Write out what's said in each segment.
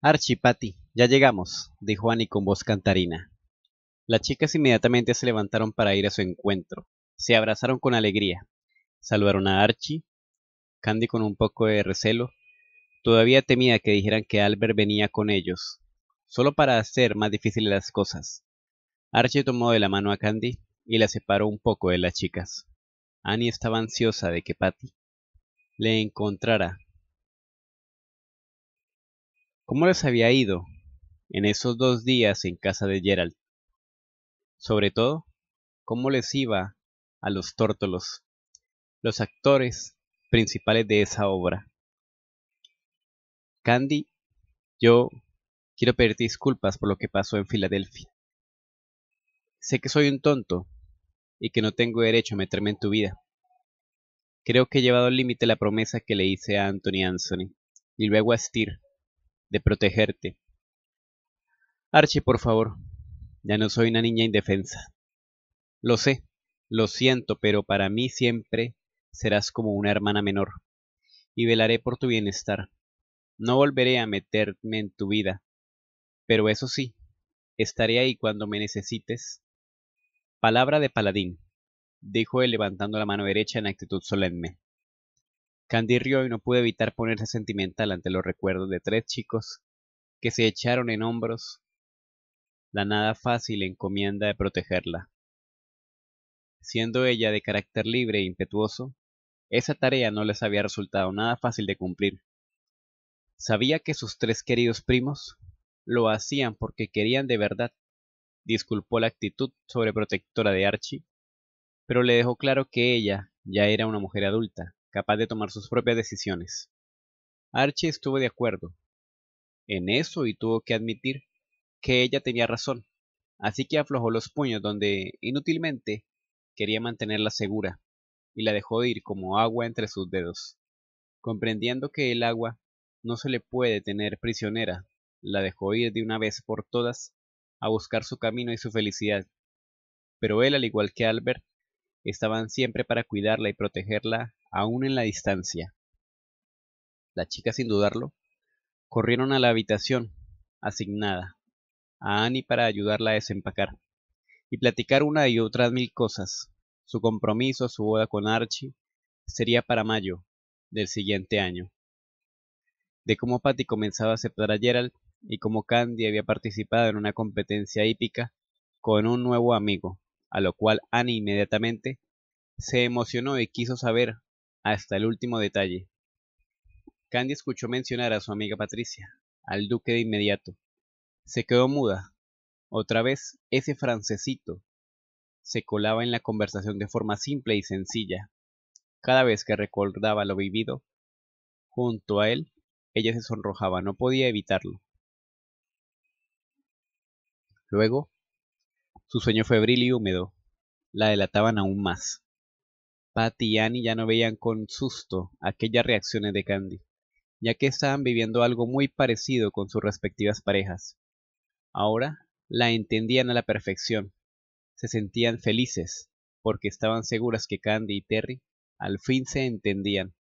Archie, Patty, ya llegamos, dijo Annie con voz cantarina. Las chicas inmediatamente se levantaron para ir a su encuentro. Se abrazaron con alegría. Saludaron a Archie, Candy con un poco de recelo. Todavía temía que dijeran que Albert venía con ellos, solo para hacer más difíciles las cosas. Archie tomó de la mano a Candy y la separó un poco de las chicas. Annie estaba ansiosa de que Patty le encontrara ¿Cómo les había ido en esos dos días en casa de Gerald? Sobre todo, ¿cómo les iba a los tórtolos, los actores principales de esa obra? Candy, yo quiero pedirte disculpas por lo que pasó en Filadelfia. Sé que soy un tonto y que no tengo derecho a meterme en tu vida. Creo que he llevado al límite la promesa que le hice a Anthony Anthony y luego a Steer de protegerte. Archie, por favor, ya no soy una niña indefensa. Lo sé, lo siento, pero para mí siempre serás como una hermana menor, y velaré por tu bienestar. No volveré a meterme en tu vida, pero eso sí, estaré ahí cuando me necesites. Palabra de paladín, dijo él levantando la mano derecha en actitud solemne. Candy y no pudo evitar ponerse sentimental ante los recuerdos de tres chicos que se echaron en hombros la nada fácil encomienda de protegerla. Siendo ella de carácter libre e impetuoso, esa tarea no les había resultado nada fácil de cumplir. Sabía que sus tres queridos primos lo hacían porque querían de verdad. Disculpó la actitud sobreprotectora de Archie, pero le dejó claro que ella ya era una mujer adulta capaz de tomar sus propias decisiones. Archie estuvo de acuerdo en eso y tuvo que admitir que ella tenía razón, así que aflojó los puños donde, inútilmente, quería mantenerla segura, y la dejó ir como agua entre sus dedos. Comprendiendo que el agua no se le puede tener prisionera, la dejó ir de una vez por todas a buscar su camino y su felicidad. Pero él, al igual que Albert, estaban siempre para cuidarla y protegerla aún en la distancia. La chica, sin dudarlo, corrieron a la habitación asignada a Annie para ayudarla a desempacar y platicar una y otras mil cosas. Su compromiso, su boda con Archie, sería para mayo del siguiente año. De cómo Patty comenzaba a aceptar a Gerald y cómo Candy había participado en una competencia hípica con un nuevo amigo, a lo cual Annie inmediatamente se emocionó y quiso saber hasta el último detalle. Candy escuchó mencionar a su amiga Patricia, al duque de inmediato. Se quedó muda. Otra vez ese francesito se colaba en la conversación de forma simple y sencilla. Cada vez que recordaba lo vivido, junto a él, ella se sonrojaba, no podía evitarlo. Luego, su sueño febril y húmedo la delataban aún más. Patty y Annie ya no veían con susto aquellas reacciones de Candy, ya que estaban viviendo algo muy parecido con sus respectivas parejas. Ahora la entendían a la perfección. Se sentían felices, porque estaban seguras que Candy y Terry al fin se entendían.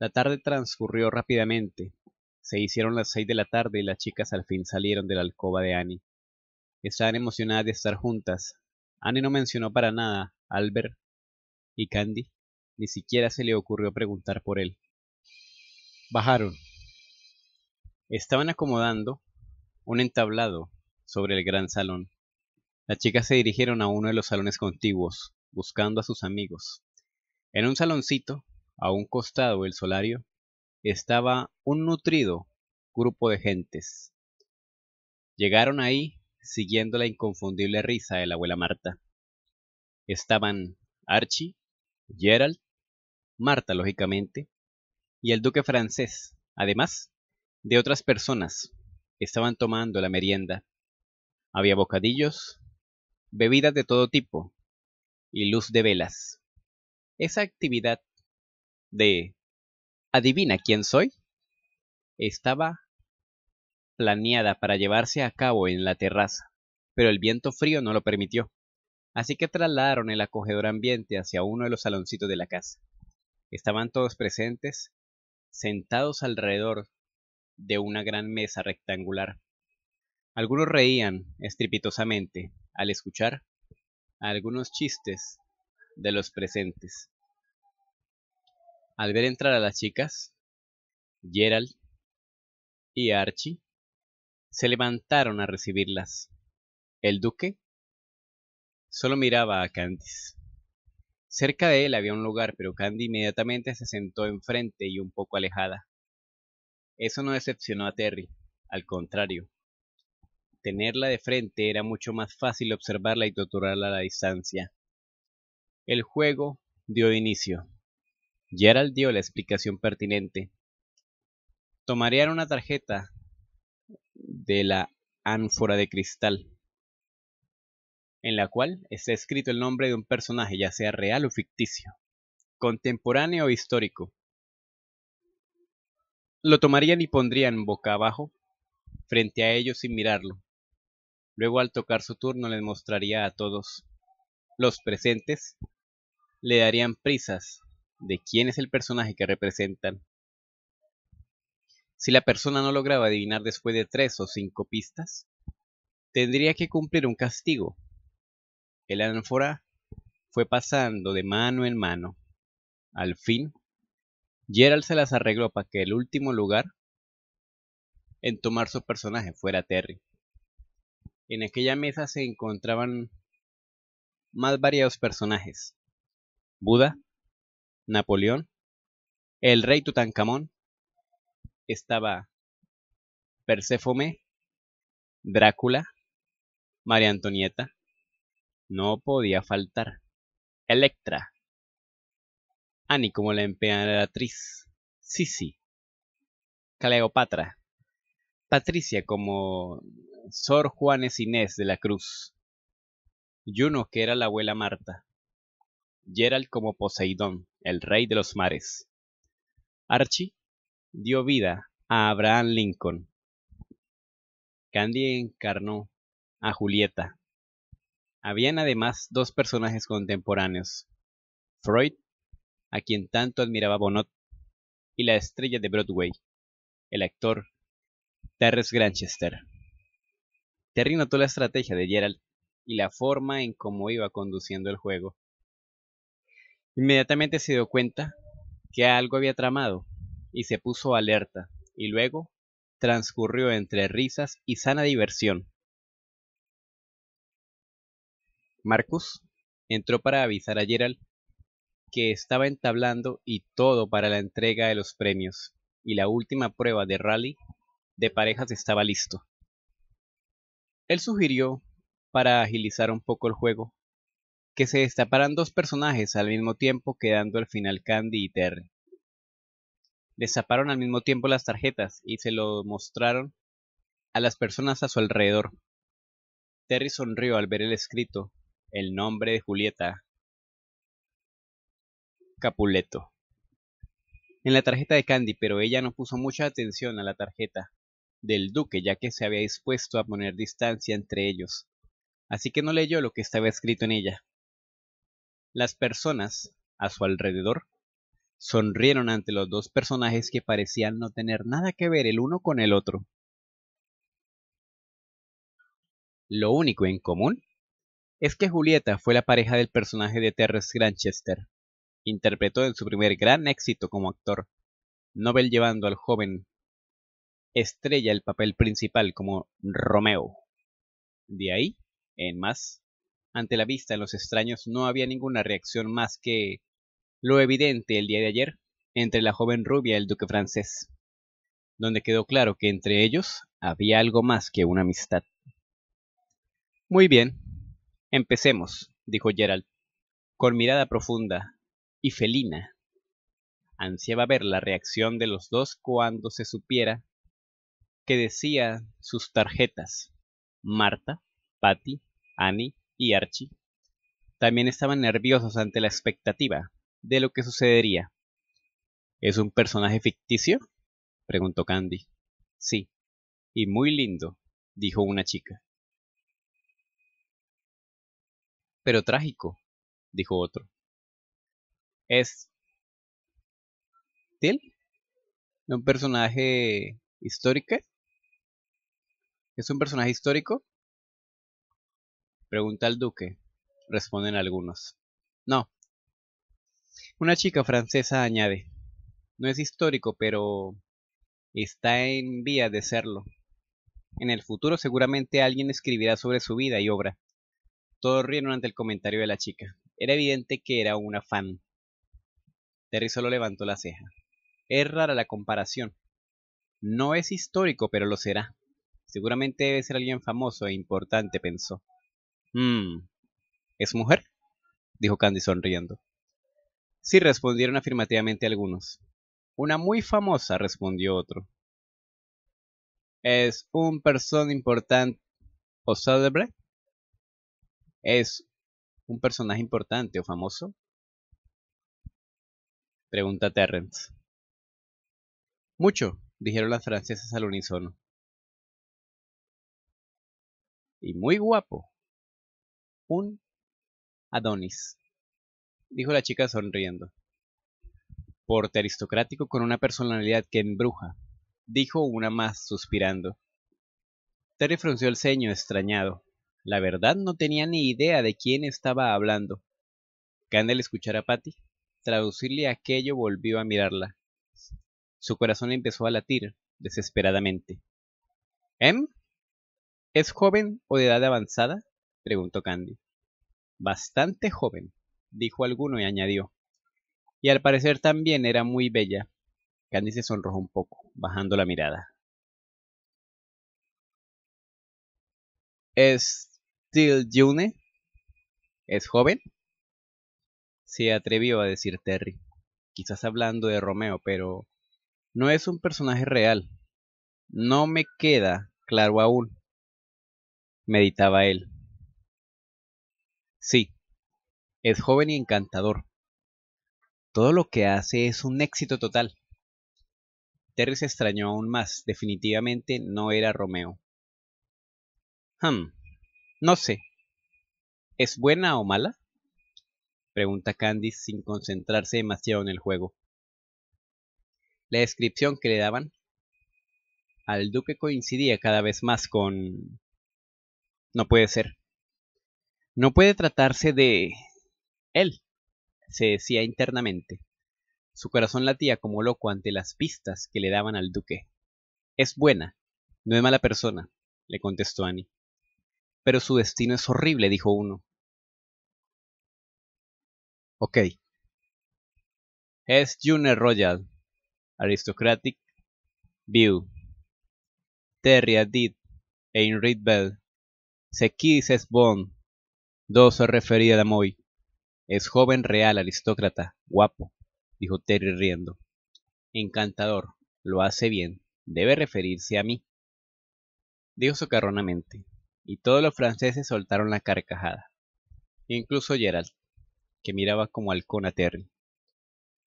La tarde transcurrió rápidamente. Se hicieron las seis de la tarde y las chicas al fin salieron de la alcoba de Annie. Estaban emocionadas de estar juntas. Annie no mencionó para nada a Albert y Candy ni siquiera se le ocurrió preguntar por él. Bajaron. Estaban acomodando un entablado sobre el gran salón. Las chicas se dirigieron a uno de los salones contiguos, buscando a sus amigos. En un saloncito, a un costado del solario, estaba un nutrido grupo de gentes. Llegaron ahí siguiendo la inconfundible risa de la abuela Marta. Estaban Archie, Gerald, Marta, lógicamente, y el duque francés, además de otras personas, estaban tomando la merienda. Había bocadillos, bebidas de todo tipo y luz de velas. Esa actividad de adivina quién soy estaba planeada para llevarse a cabo en la terraza, pero el viento frío no lo permitió así que trasladaron el acogedor ambiente hacia uno de los saloncitos de la casa. Estaban todos presentes, sentados alrededor de una gran mesa rectangular. Algunos reían estrepitosamente al escuchar algunos chistes de los presentes. Al ver entrar a las chicas, Gerald y Archie se levantaron a recibirlas. El duque Solo miraba a Candice. Cerca de él había un lugar, pero Candy inmediatamente se sentó enfrente y un poco alejada. Eso no decepcionó a Terry, al contrario. Tenerla de frente era mucho más fácil observarla y torturarla a la distancia. El juego dio inicio. Gerald dio la explicación pertinente. Tomarían una tarjeta de la ánfora de cristal en la cual está escrito el nombre de un personaje, ya sea real o ficticio, contemporáneo o histórico. Lo tomarían y pondrían boca abajo frente a ellos sin mirarlo. Luego al tocar su turno les mostraría a todos los presentes, le darían prisas de quién es el personaje que representan. Si la persona no lograba adivinar después de tres o cinco pistas, tendría que cumplir un castigo, el ánfora fue pasando de mano en mano. Al fin, Gerald se las arregló para que el último lugar en tomar su personaje fuera Terry. En aquella mesa se encontraban más variados personajes. Buda, Napoleón, el rey Tutankamón, estaba Perséfome, Drácula, María Antonieta, no podía faltar. Electra. Annie ah, como la emperatriz. Sisi. Cleopatra. Patricia como Sor Juanes Inés de la Cruz. Juno que era la abuela Marta. Gerald como Poseidón, el rey de los mares. Archie dio vida a Abraham Lincoln. Candy encarnó a Julieta. Habían además dos personajes contemporáneos, Freud, a quien tanto admiraba Bonot, y la estrella de Broadway, el actor Terrence Granchester. Terry notó la estrategia de Gerald y la forma en cómo iba conduciendo el juego. Inmediatamente se dio cuenta que algo había tramado y se puso alerta, y luego transcurrió entre risas y sana diversión Marcus entró para avisar a Gerald que estaba entablando y todo para la entrega de los premios, y la última prueba de rally de parejas estaba listo. Él sugirió, para agilizar un poco el juego, que se destaparan dos personajes al mismo tiempo, quedando al final Candy y Terry. Destaparon al mismo tiempo las tarjetas y se lo mostraron a las personas a su alrededor. Terry sonrió al ver el escrito el nombre de Julieta Capuleto en la tarjeta de Candy, pero ella no puso mucha atención a la tarjeta del duque, ya que se había dispuesto a poner distancia entre ellos, así que no leyó lo que estaba escrito en ella. Las personas a su alrededor sonrieron ante los dos personajes que parecían no tener nada que ver el uno con el otro. Lo único en común es que Julieta fue la pareja del personaje de Terrence Granchester. Interpretó en su primer gran éxito como actor, Nobel llevando al joven estrella el papel principal como Romeo. De ahí, en más, ante la vista de los extraños no había ninguna reacción más que lo evidente el día de ayer entre la joven rubia y el duque francés, donde quedó claro que entre ellos había algo más que una amistad. Muy bien, Empecemos, dijo Gerald, con mirada profunda y felina. Ansiaba ver la reacción de los dos cuando se supiera que decía sus tarjetas. Marta, Patty, Annie y Archie también estaban nerviosos ante la expectativa de lo que sucedería. ¿Es un personaje ficticio? preguntó Candy. Sí, y muy lindo, dijo una chica. pero trágico, dijo otro. Es ¿Til? un personaje histórico. ¿Es un personaje histórico? Pregunta el duque, responden algunos. No. Una chica francesa añade, no es histórico, pero está en vía de serlo. En el futuro seguramente alguien escribirá sobre su vida y obra. Todos rieron ante el comentario de la chica. Era evidente que era una fan. Terry solo levantó la ceja. Es rara la comparación. No es histórico, pero lo será. Seguramente debe ser alguien famoso e importante, pensó. Hmm. ¿Es mujer? dijo Candy sonriendo. Sí, respondieron afirmativamente algunos. Una muy famosa, respondió otro. Es un persona importante. ¿O célebre? es un personaje importante o famoso? Pregunta Terrence. Mucho, dijeron las francesas al unísono. Y muy guapo. Un Adonis, dijo la chica sonriendo. Porte aristocrático con una personalidad que embruja, dijo una más suspirando. Terry frunció el ceño extrañado. La verdad no tenía ni idea de quién estaba hablando. le escuchar a Patty, traducirle aquello volvió a mirarla. Su corazón empezó a latir desesperadamente. ¿Em? ¿Es joven o de edad avanzada? preguntó Candy. Bastante joven, dijo alguno y añadió. Y al parecer también era muy bella. Candy se sonrojó un poco, bajando la mirada. Es Still June es joven, se atrevió a decir Terry, quizás hablando de Romeo, pero no es un personaje real. No me queda claro aún, meditaba él. Sí, es joven y encantador. Todo lo que hace es un éxito total. Terry se extrañó aún más. Definitivamente no era Romeo. Hum, no sé. ¿Es buena o mala? Pregunta Candice sin concentrarse demasiado en el juego. La descripción que le daban al duque coincidía cada vez más con... No puede ser. No puede tratarse de... él, se decía internamente. Su corazón latía como loco ante las pistas que le daban al duque. Es buena, no es mala persona, le contestó Annie. Pero su destino es horrible, dijo uno. Ok. Es Junior Royal. Aristocratic. View. Terry Adit. Red Bell. se es Bond. Dos se refería a Moy. Es joven real, aristócrata, guapo, dijo Terry riendo. Encantador, lo hace bien, debe referirse a mí. Dijo socarronamente y todos los franceses soltaron la carcajada, incluso Gerald, que miraba como halcón a Terry.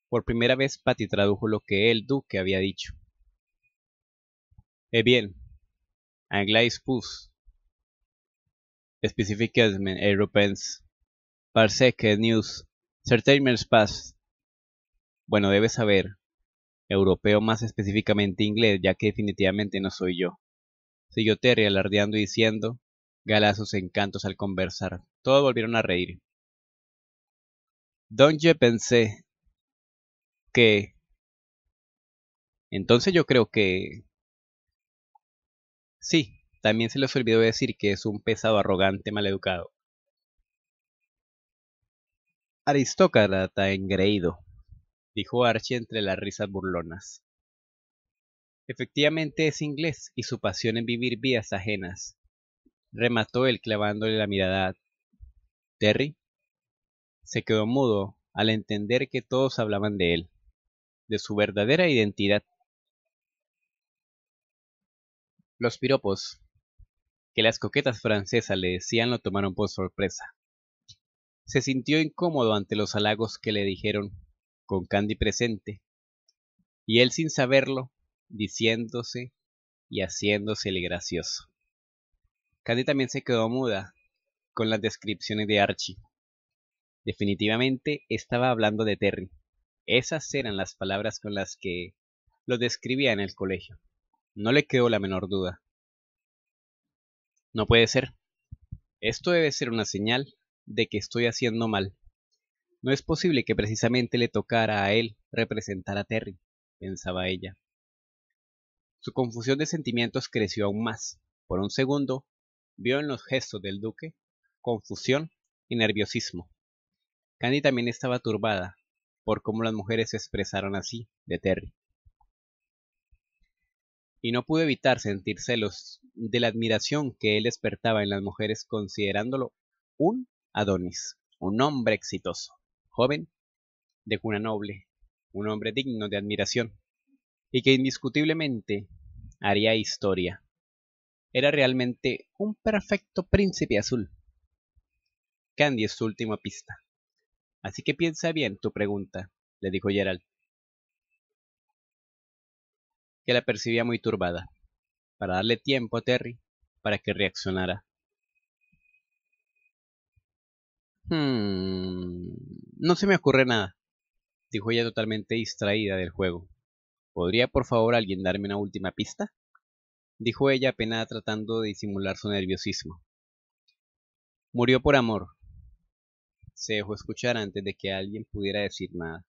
Por primera vez Patty tradujo lo que el duque había dicho. Eh bien, Anglais pus. Especificadme, europeans. Eh, que news. pass. Bueno, debes saber. Europeo más específicamente inglés, ya que definitivamente no soy yo. Siguió Terry alardeando y diciendo gala sus encantos al conversar. Todos volvieron a reír. Je pensé que... Entonces yo creo que... Sí, también se les olvidó decir que es un pesado arrogante maleducado. Aristócrata engreído, dijo Archie entre las risas burlonas. Efectivamente es inglés y su pasión en vivir vidas ajenas, remató él clavándole la mirada Terry. Se quedó mudo al entender que todos hablaban de él, de su verdadera identidad. Los piropos que las coquetas francesas le decían lo tomaron por sorpresa. Se sintió incómodo ante los halagos que le dijeron, con Candy presente, y él sin saberlo, diciéndose y haciéndosele gracioso. Candy también se quedó muda con las descripciones de Archie. Definitivamente estaba hablando de Terry. Esas eran las palabras con las que lo describía en el colegio. No le quedó la menor duda. No puede ser. Esto debe ser una señal de que estoy haciendo mal. No es posible que precisamente le tocara a él representar a Terry, pensaba ella. Su confusión de sentimientos creció aún más. Por un segundo, vio en los gestos del duque confusión y nerviosismo. Candy también estaba turbada por cómo las mujeres se expresaron así de Terry. Y no pudo evitar sentir celos de la admiración que él despertaba en las mujeres considerándolo un Adonis, un hombre exitoso, joven, de cuna noble, un hombre digno de admiración, y que indiscutiblemente haría historia era realmente un perfecto príncipe azul. Candy es su última pista. Así que piensa bien tu pregunta, le dijo Gerald, que la percibía muy turbada, para darle tiempo a Terry para que reaccionara. Hmm, no se me ocurre nada, dijo ella totalmente distraída del juego. ¿Podría por favor alguien darme una última pista? dijo ella apenas tratando de disimular su nerviosismo. Murió por amor. Se dejó escuchar antes de que alguien pudiera decir nada.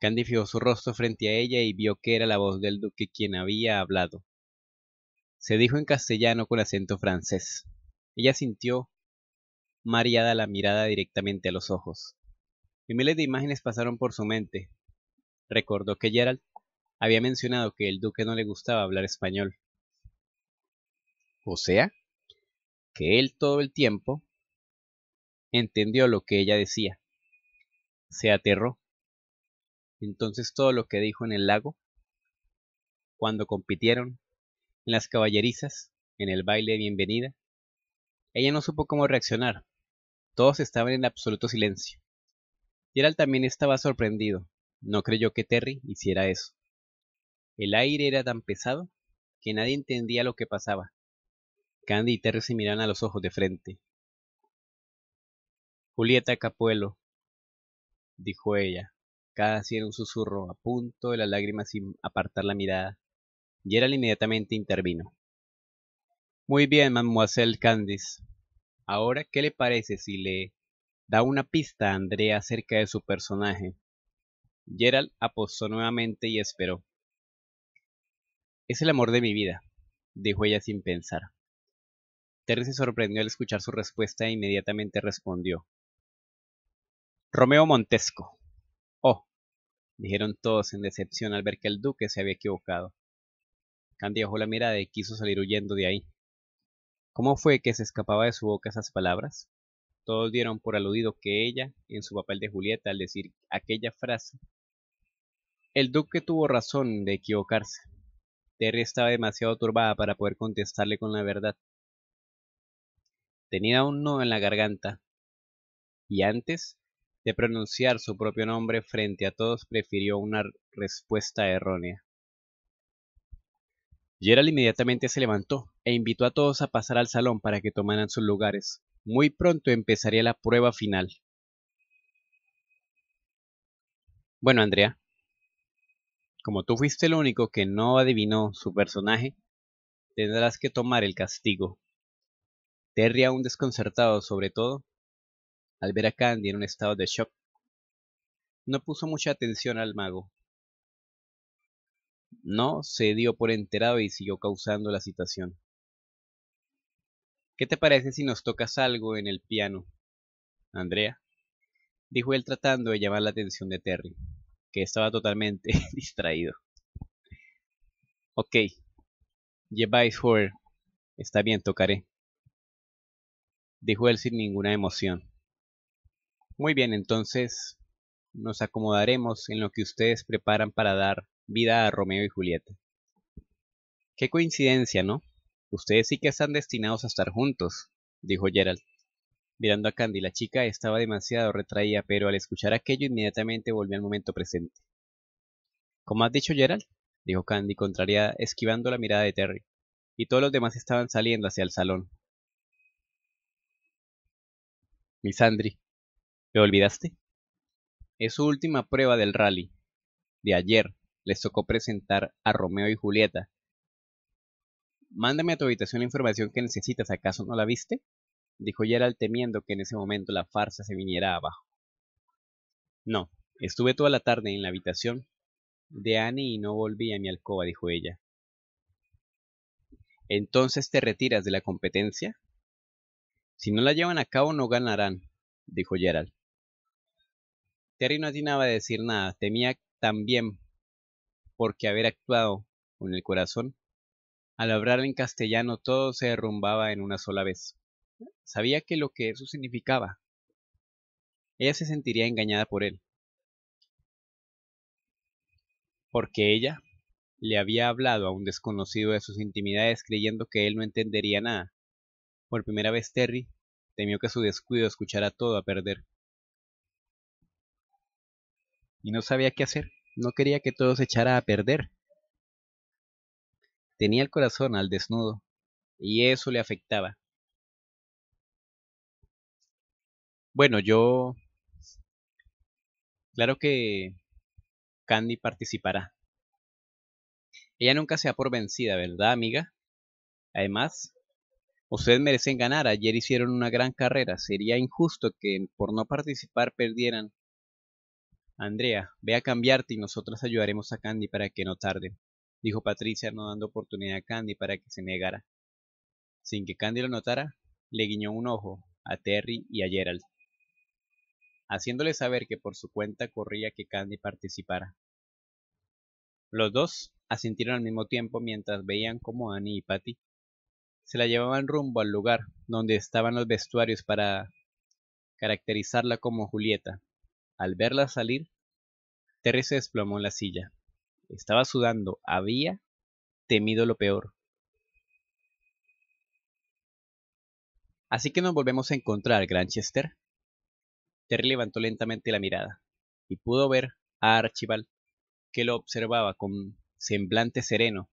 Candy fijó su rostro frente a ella y vio que era la voz del duque quien había hablado. Se dijo en castellano con acento francés. Ella sintió mareada la mirada directamente a los ojos. Y miles de imágenes pasaron por su mente. Recordó que Gerald había mencionado que el duque no le gustaba hablar español. O sea, que él todo el tiempo entendió lo que ella decía. Se aterró. Entonces todo lo que dijo en el lago, cuando compitieron, en las caballerizas, en el baile de bienvenida, ella no supo cómo reaccionar. Todos estaban en absoluto silencio. Gerald también estaba sorprendido. No creyó que Terry hiciera eso. El aire era tan pesado que nadie entendía lo que pasaba. Candy y Terry se miraron a los ojos de frente. Julieta Capuelo, dijo ella, casi en un susurro, a punto de las lágrimas sin apartar la mirada. Gerald inmediatamente intervino. Muy bien, mademoiselle Candice. Ahora, ¿qué le parece si le da una pista a Andrea acerca de su personaje? Gerald apostó nuevamente y esperó. Es el amor de mi vida, dijo ella sin pensar. Terry se sorprendió al escuchar su respuesta e inmediatamente respondió. Romeo Montesco. Oh, dijeron todos en decepción al ver que el duque se había equivocado. Candy bajó la mirada y quiso salir huyendo de ahí. ¿Cómo fue que se escapaba de su boca esas palabras? Todos dieron por aludido que ella, en su papel de Julieta, al decir aquella frase, el duque tuvo razón de equivocarse. Terry estaba demasiado turbada para poder contestarle con la verdad. Tenía un nudo en la garganta, y antes de pronunciar su propio nombre frente a todos prefirió una respuesta errónea. Gerald inmediatamente se levantó e invitó a todos a pasar al salón para que tomaran sus lugares. Muy pronto empezaría la prueba final. Bueno, Andrea, como tú fuiste el único que no adivinó su personaje, tendrás que tomar el castigo. Terry aún desconcertado sobre todo, al ver a Candy en un estado de shock, no puso mucha atención al mago. No se dio por enterado y siguió causando la situación. ¿Qué te parece si nos tocas algo en el piano, Andrea? dijo él tratando de llamar la atención de Terry que estaba totalmente distraído. Ok. Lleváis Hoer. Está bien, tocaré. Dijo él sin ninguna emoción. Muy bien, entonces nos acomodaremos en lo que ustedes preparan para dar vida a Romeo y Julieta. Qué coincidencia, ¿no? Ustedes sí que están destinados a estar juntos, dijo Gerald mirando a Candy. La chica estaba demasiado retraída, pero al escuchar aquello inmediatamente volvió al momento presente. ¿Cómo has dicho, Gerald? dijo Candy, contrariada, esquivando la mirada de Terry. Y todos los demás estaban saliendo hacia el salón. Misandri, ¿lo olvidaste? Es su última prueba del rally. De ayer les tocó presentar a Romeo y Julieta. Mándame a tu habitación la información que necesitas, ¿acaso no la viste? dijo Gerald temiendo que en ese momento la farsa se viniera abajo. No, estuve toda la tarde en la habitación de Annie y no volví a mi alcoba, dijo ella. Entonces te retiras de la competencia. Si no la llevan a cabo no ganarán, dijo Gerald. Terry no atinaba a decir nada, temía también porque haber actuado con el corazón, al hablar en castellano todo se derrumbaba en una sola vez sabía que lo que eso significaba. Ella se sentiría engañada por él. Porque ella le había hablado a un desconocido de sus intimidades creyendo que él no entendería nada. Por primera vez Terry temió que su descuido escuchara todo a perder. Y no sabía qué hacer. No quería que todo se echara a perder. Tenía el corazón al desnudo, y eso le afectaba. Bueno, yo... Claro que Candy participará. Ella nunca se da por vencida, ¿verdad, amiga? Además, ustedes merecen ganar. Ayer hicieron una gran carrera. Sería injusto que por no participar perdieran. Andrea, ve a cambiarte y nosotras ayudaremos a Candy para que no tarde, dijo Patricia no dando oportunidad a Candy para que se negara. Sin que Candy lo notara, le guiñó un ojo a Terry y a Gerald haciéndole saber que por su cuenta corría que Candy participara. Los dos asintieron al mismo tiempo mientras veían cómo Annie y Patty se la llevaban rumbo al lugar donde estaban los vestuarios para caracterizarla como Julieta. Al verla salir, Terry se desplomó en la silla. Estaba sudando, había temido lo peor. Así que nos volvemos a encontrar, Granchester, Terry levantó lentamente la mirada y pudo ver a Archibald, que lo observaba con semblante sereno.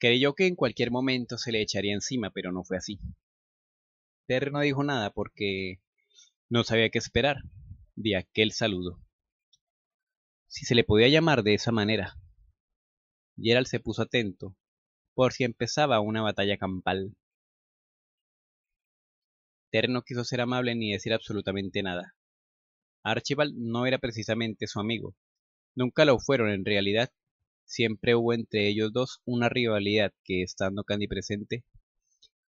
Creyó que en cualquier momento se le echaría encima, pero no fue así. Terry no dijo nada porque no sabía qué esperar de aquel saludo. Si se le podía llamar de esa manera. Gerald se puso atento, por si empezaba una batalla campal. Terry no quiso ser amable ni decir absolutamente nada. Archibald no era precisamente su amigo. Nunca lo fueron en realidad. Siempre hubo entre ellos dos una rivalidad que, estando Candy presente,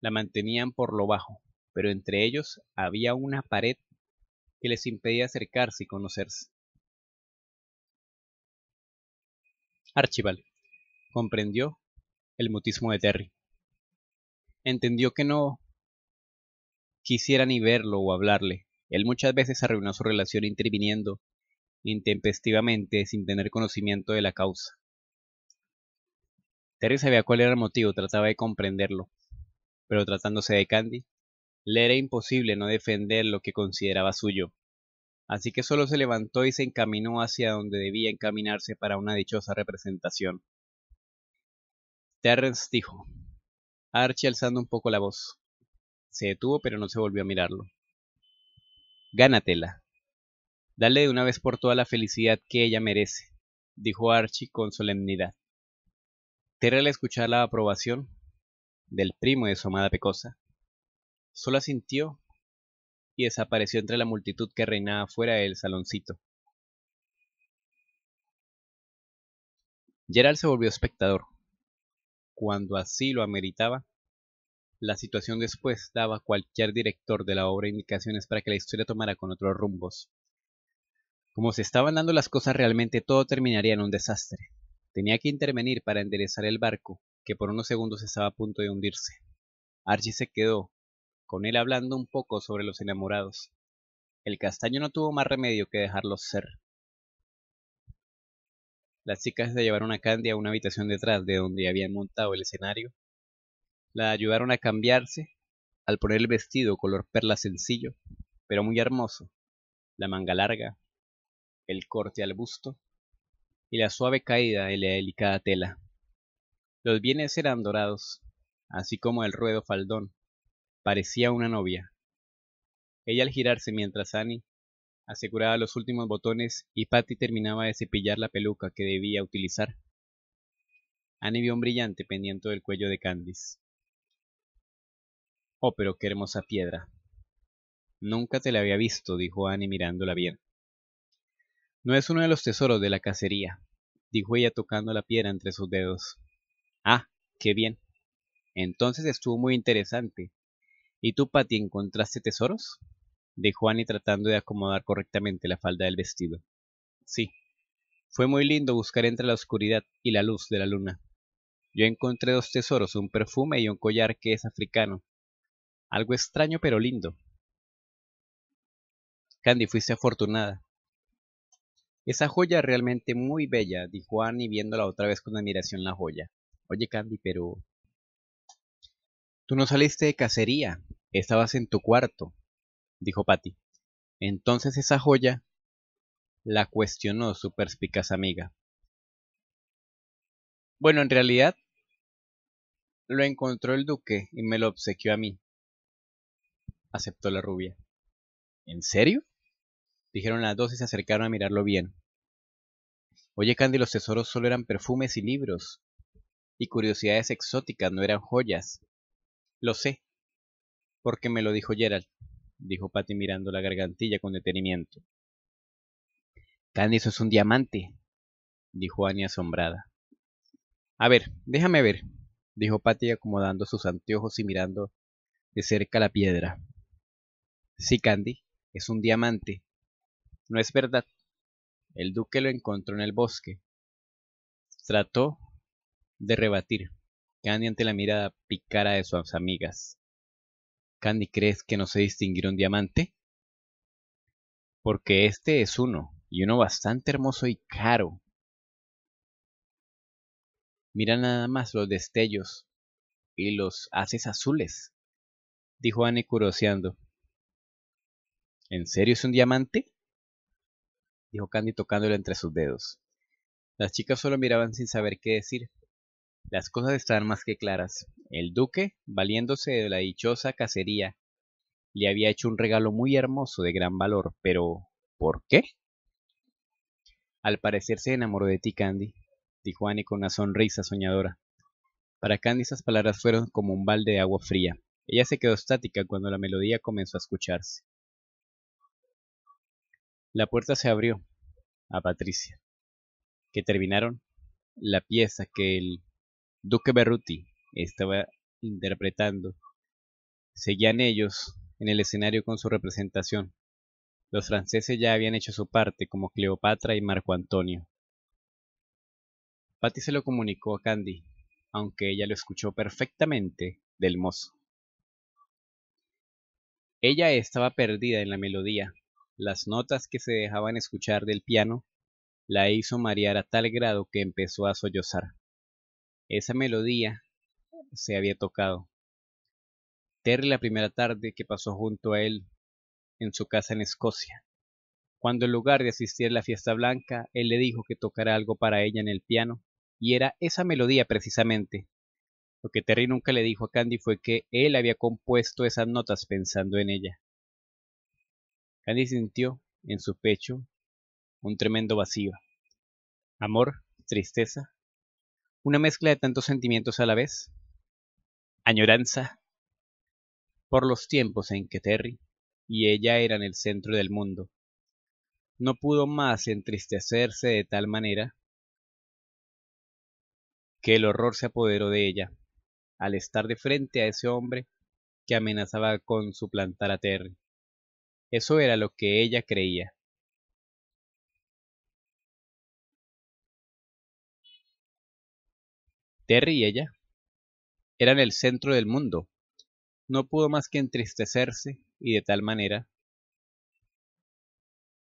la mantenían por lo bajo, pero entre ellos había una pared que les impedía acercarse y conocerse. Archibald comprendió el mutismo de Terry. Entendió que no quisiera ni verlo o hablarle. Él muchas veces arruinó su relación interviniendo intempestivamente sin tener conocimiento de la causa. Terrence sabía cuál era el motivo, trataba de comprenderlo, pero tratándose de Candy, le era imposible no defender lo que consideraba suyo. Así que solo se levantó y se encaminó hacia donde debía encaminarse para una dichosa representación. Terrence dijo, Archie alzando un poco la voz. Se detuvo pero no se volvió a mirarlo. Gánatela. Dale de una vez por toda la felicidad que ella merece, dijo Archie con solemnidad. Terrell escuchar la aprobación del primo de su amada pecosa. Solo asintió y desapareció entre la multitud que reinaba fuera del saloncito. Gerald se volvió espectador. Cuando así lo ameritaba, la situación después daba a cualquier director de la obra indicaciones para que la historia tomara con otros rumbos. Como se estaban dando las cosas realmente todo terminaría en un desastre. Tenía que intervenir para enderezar el barco, que por unos segundos estaba a punto de hundirse. Archie se quedó, con él hablando un poco sobre los enamorados. El castaño no tuvo más remedio que dejarlos ser. Las chicas se llevaron a Candy a una habitación detrás de donde habían montado el escenario la ayudaron a cambiarse al poner el vestido color perla sencillo, pero muy hermoso, la manga larga, el corte al busto y la suave caída de la delicada tela. Los bienes eran dorados, así como el ruedo faldón. Parecía una novia. Ella al girarse mientras Annie aseguraba los últimos botones y Patty terminaba de cepillar la peluca que debía utilizar. Annie vio un brillante pendiente del cuello de Candice. Oh, pero qué hermosa piedra. Nunca te la había visto, dijo Annie mirándola bien. No es uno de los tesoros de la cacería, dijo ella tocando la piedra entre sus dedos. Ah, qué bien. Entonces estuvo muy interesante. ¿Y tú, Patty, encontraste tesoros? dijo Annie tratando de acomodar correctamente la falda del vestido. Sí. Fue muy lindo buscar entre la oscuridad y la luz de la luna. Yo encontré dos tesoros, un perfume y un collar que es africano, algo extraño pero lindo. Candy, fuiste afortunada. Esa joya realmente muy bella, dijo Annie viéndola otra vez con admiración la joya. Oye Candy, pero... Tú no saliste de cacería, estabas en tu cuarto, dijo Patty. Entonces esa joya... la cuestionó su perspicaz amiga. Bueno, en realidad lo encontró el duque y me lo obsequió a mí aceptó la rubia. ¿En serio? Dijeron las dos y se acercaron a mirarlo bien. Oye, Candy, los tesoros solo eran perfumes y libros. Y curiosidades exóticas, no eran joyas. Lo sé, porque me lo dijo Gerald, dijo Patty mirando la gargantilla con detenimiento. Candy, eso es un diamante, dijo Annie asombrada. A ver, déjame ver, dijo Patty acomodando sus anteojos y mirando de cerca la piedra. Sí, Candy, es un diamante. No es verdad. El duque lo encontró en el bosque. Trató de rebatir. Candy ante la mirada picara de sus amigas. Candy, ¿crees que no sé distinguir un diamante? Porque este es uno, y uno bastante hermoso y caro. Mira nada más los destellos y los haces azules, dijo Annie curoseando. ¿En serio es un diamante? dijo Candy tocándolo entre sus dedos. Las chicas solo miraban sin saber qué decir. Las cosas estaban más que claras. El duque, valiéndose de la dichosa cacería, le había hecho un regalo muy hermoso de gran valor, pero ¿por qué? Al parecer se enamoró de ti, Candy, dijo Annie con una sonrisa soñadora. Para Candy esas palabras fueron como un balde de agua fría. Ella se quedó estática cuando la melodía comenzó a escucharse. La puerta se abrió a Patricia, que terminaron la pieza que el duque Berruti estaba interpretando. Seguían ellos en el escenario con su representación. Los franceses ya habían hecho su parte como Cleopatra y Marco Antonio. Patty se lo comunicó a Candy, aunque ella lo escuchó perfectamente del mozo. Ella estaba perdida en la melodía las notas que se dejaban escuchar del piano la hizo marear a tal grado que empezó a sollozar. Esa melodía se había tocado. Terry la primera tarde que pasó junto a él en su casa en Escocia. Cuando en lugar de asistir a la fiesta blanca, él le dijo que tocara algo para ella en el piano, y era esa melodía precisamente. Lo que Terry nunca le dijo a Candy fue que él había compuesto esas notas pensando en ella. Candy sintió en su pecho un tremendo vacío. Amor, tristeza, una mezcla de tantos sentimientos a la vez. Añoranza por los tiempos en que Terry y ella eran el centro del mundo. No pudo más entristecerse de tal manera que el horror se apoderó de ella al estar de frente a ese hombre que amenazaba con suplantar a Terry. Eso era lo que ella creía. Terry y ella eran el centro del mundo. No pudo más que entristecerse y de tal manera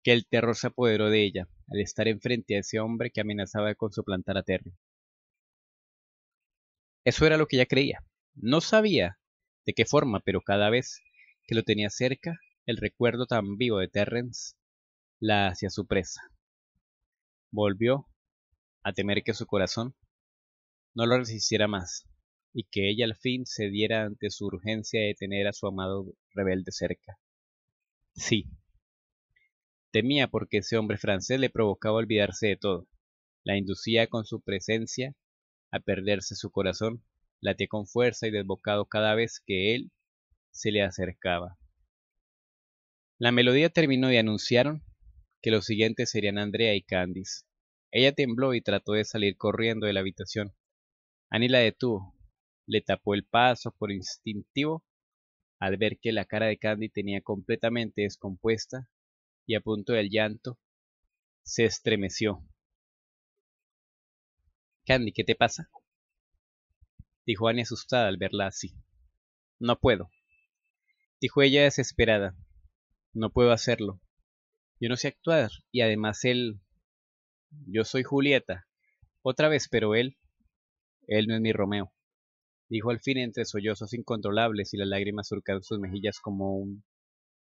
que el terror se apoderó de ella al estar enfrente a ese hombre que amenazaba con suplantar a Terry. Eso era lo que ella creía. No sabía de qué forma, pero cada vez que lo tenía cerca, el recuerdo tan vivo de Terrence la hacia su presa. Volvió a temer que su corazón no lo resistiera más y que ella al fin cediera ante su urgencia de tener a su amado rebelde cerca. Sí. Temía porque ese hombre francés le provocaba olvidarse de todo, la inducía con su presencia a perderse su corazón, latía con fuerza y desbocado cada vez que él se le acercaba. La melodía terminó y anunciaron que los siguientes serían Andrea y Candice. Ella tembló y trató de salir corriendo de la habitación. Annie la detuvo, le tapó el paso por instintivo al ver que la cara de Candy tenía completamente descompuesta y a punto del llanto, se estremeció. Candy, ¿qué te pasa? dijo Annie asustada al verla así. No puedo, dijo ella desesperada. No puedo hacerlo. Yo no sé actuar. Y además él... Yo soy Julieta. Otra vez, pero él... Él no es mi Romeo. Dijo al fin entre sollozos incontrolables y las lágrimas surcando sus mejillas como un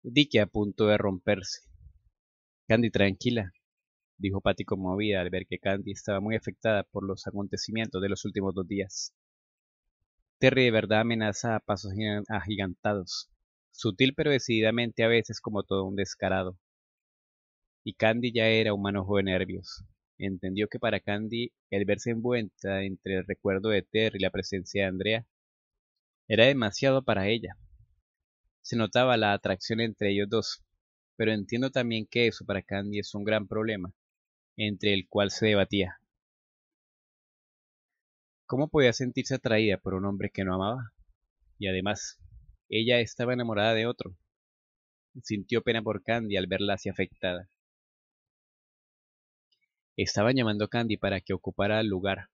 dique a punto de romperse. Candy, tranquila, dijo Patty conmovida al ver que Candy estaba muy afectada por los acontecimientos de los últimos dos días. Terry de verdad amenaza a pasos agigantados sutil pero decididamente a veces como todo un descarado. Y Candy ya era un manojo de nervios. Entendió que para Candy el verse envuelta entre el recuerdo de Terry y la presencia de Andrea era demasiado para ella. Se notaba la atracción entre ellos dos, pero entiendo también que eso para Candy es un gran problema, entre el cual se debatía. ¿Cómo podía sentirse atraída por un hombre que no amaba? Y además, ella estaba enamorada de otro. Sintió pena por Candy al verla así afectada. Estaban llamando a Candy para que ocupara el lugar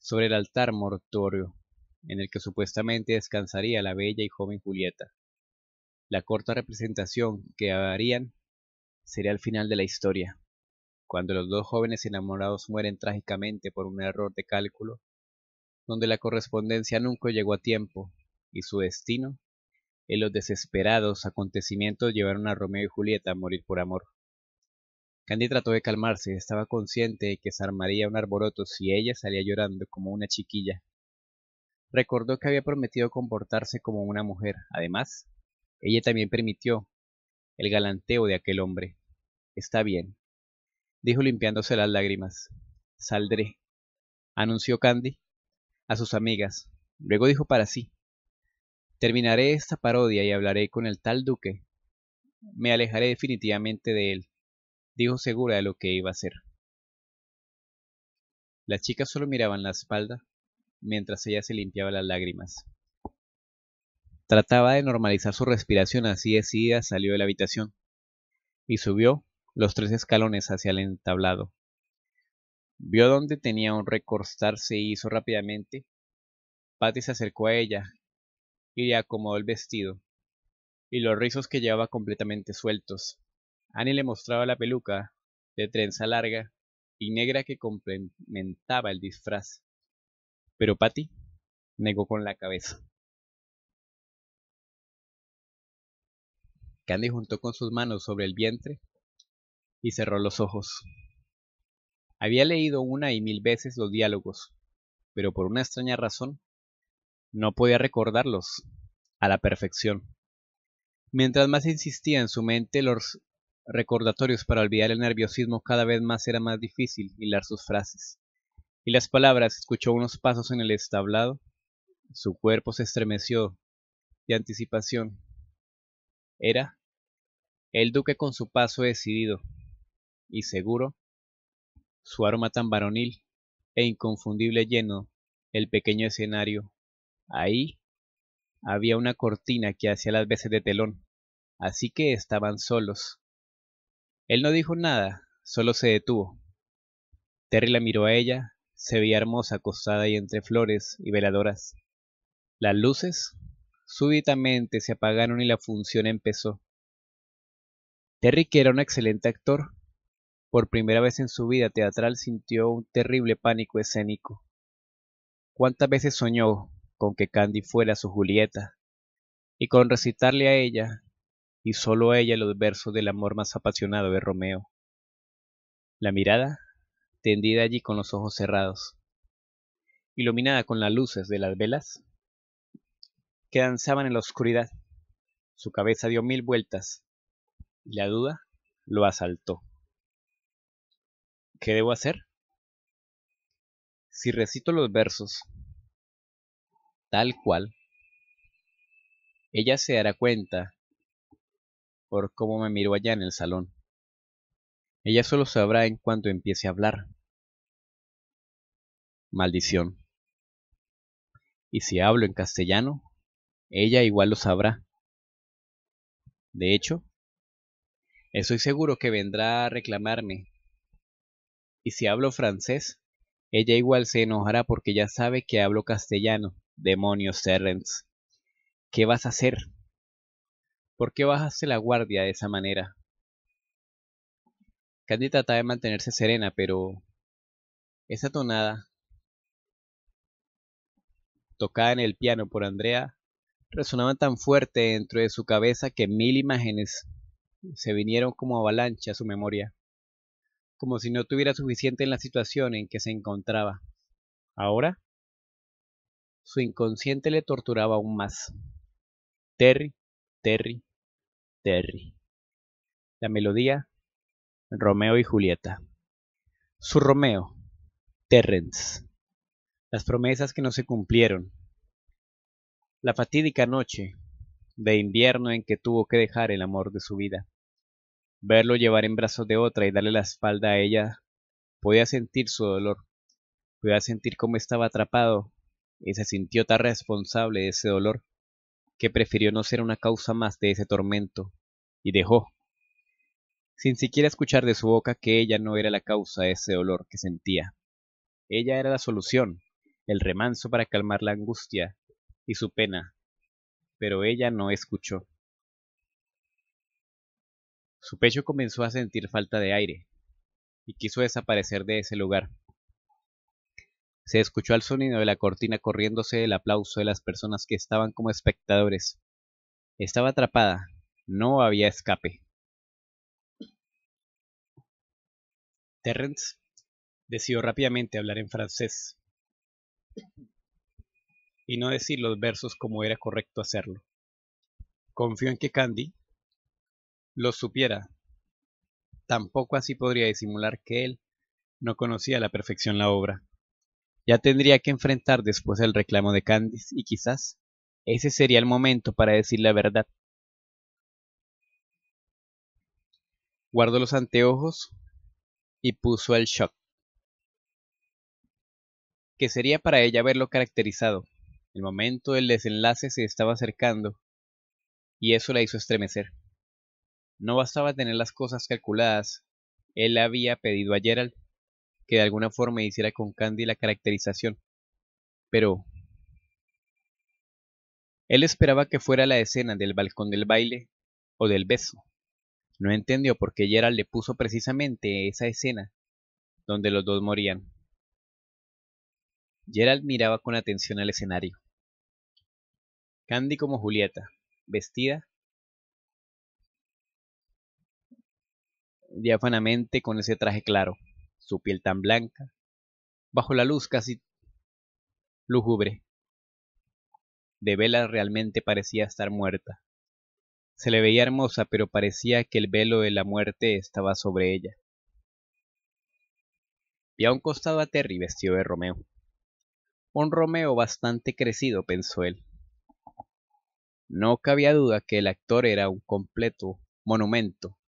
sobre el altar mortuorio en el que supuestamente descansaría la bella y joven Julieta. La corta representación que harían sería el final de la historia, cuando los dos jóvenes enamorados mueren trágicamente por un error de cálculo, donde la correspondencia nunca llegó a tiempo y su destino en los desesperados acontecimientos llevaron a Romeo y Julieta a morir por amor. Candy trató de calmarse, estaba consciente de que se armaría un arboroto si ella salía llorando como una chiquilla. Recordó que había prometido comportarse como una mujer. Además, ella también permitió el galanteo de aquel hombre. Está bien, dijo limpiándose las lágrimas. Saldré, anunció Candy a sus amigas. Luego dijo para sí, Terminaré esta parodia y hablaré con el tal duque. Me alejaré definitivamente de él, dijo segura de lo que iba a hacer. Las chicas solo miraban la espalda mientras ella se limpiaba las lágrimas. Trataba de normalizar su respiración así decidida salió de la habitación y subió los tres escalones hacia el entablado. Vio dónde tenía un recostarse y hizo rápidamente. Patty se acercó a ella y le acomodó el vestido, y los rizos que llevaba completamente sueltos. Annie le mostraba la peluca, de trenza larga y negra que complementaba el disfraz. Pero Patty negó con la cabeza. Candy juntó con sus manos sobre el vientre y cerró los ojos. Había leído una y mil veces los diálogos, pero por una extraña razón no podía recordarlos a la perfección. Mientras más insistía en su mente, los recordatorios para olvidar el nerviosismo cada vez más era más difícil hilar sus frases. Y las palabras escuchó unos pasos en el establado. Su cuerpo se estremeció de anticipación. Era el duque con su paso decidido y seguro, su aroma tan varonil e inconfundible lleno el pequeño escenario Ahí había una cortina que hacía las veces de telón, así que estaban solos. Él no dijo nada, solo se detuvo. Terry la miró a ella, se veía hermosa acostada y entre flores y veladoras. Las luces súbitamente se apagaron y la función empezó. Terry, que era un excelente actor, por primera vez en su vida teatral sintió un terrible pánico escénico. ¿Cuántas veces soñó con que Candy fuera su Julieta, y con recitarle a ella, y solo a ella, los versos del amor más apasionado de Romeo. La mirada, tendida allí con los ojos cerrados, iluminada con las luces de las velas, que danzaban en la oscuridad. Su cabeza dio mil vueltas, y la duda lo asaltó. ¿Qué debo hacer? Si recito los versos, tal cual, ella se dará cuenta por cómo me miro allá en el salón. Ella solo sabrá en cuanto empiece a hablar. Maldición. Y si hablo en castellano, ella igual lo sabrá. De hecho, estoy seguro que vendrá a reclamarme. Y si hablo francés, ella igual se enojará porque ya sabe que hablo castellano. Demonios, Terrence. ¿Qué vas a hacer? ¿Por qué bajaste la guardia de esa manera? Candy trataba de mantenerse serena, pero esa tonada, tocada en el piano por Andrea, resonaba tan fuerte dentro de su cabeza que mil imágenes se vinieron como avalancha a su memoria, como si no tuviera suficiente en la situación en que se encontraba. Ahora su inconsciente le torturaba aún más. Terry, Terry, Terry. La melodía, Romeo y Julieta. Su Romeo, Terrence. Las promesas que no se cumplieron. La fatídica noche de invierno en que tuvo que dejar el amor de su vida. Verlo llevar en brazos de otra y darle la espalda a ella, podía sentir su dolor, podía sentir cómo estaba atrapado y eh, se sintió tan responsable de ese dolor que prefirió no ser una causa más de ese tormento y dejó, sin siquiera escuchar de su boca que ella no era la causa de ese dolor que sentía. Ella era la solución, el remanso para calmar la angustia y su pena, pero ella no escuchó. Su pecho comenzó a sentir falta de aire y quiso desaparecer de ese lugar se escuchó el sonido de la cortina corriéndose el aplauso de las personas que estaban como espectadores. Estaba atrapada. No había escape. Terrence decidió rápidamente hablar en francés y no decir los versos como era correcto hacerlo. Confió en que Candy lo supiera. Tampoco así podría disimular que él no conocía a la perfección la obra. Ya tendría que enfrentar después el reclamo de Candice y quizás ese sería el momento para decir la verdad. Guardó los anteojos y puso el shock, que sería para ella verlo caracterizado. El momento del desenlace se estaba acercando y eso la hizo estremecer. No bastaba tener las cosas calculadas, él había pedido a Gerald que de alguna forma hiciera con Candy la caracterización. Pero... Él esperaba que fuera la escena del balcón del baile o del beso. No entendió por qué Gerald le puso precisamente esa escena donde los dos morían. Gerald miraba con atención al escenario. Candy como Julieta, vestida diáfanamente con ese traje claro su piel tan blanca, bajo la luz casi lúgubre. De vela realmente parecía estar muerta. Se le veía hermosa, pero parecía que el velo de la muerte estaba sobre ella. Vi a un costado a Terry vestido de Romeo. Un Romeo bastante crecido, pensó él. No cabía duda que el actor era un completo monumento.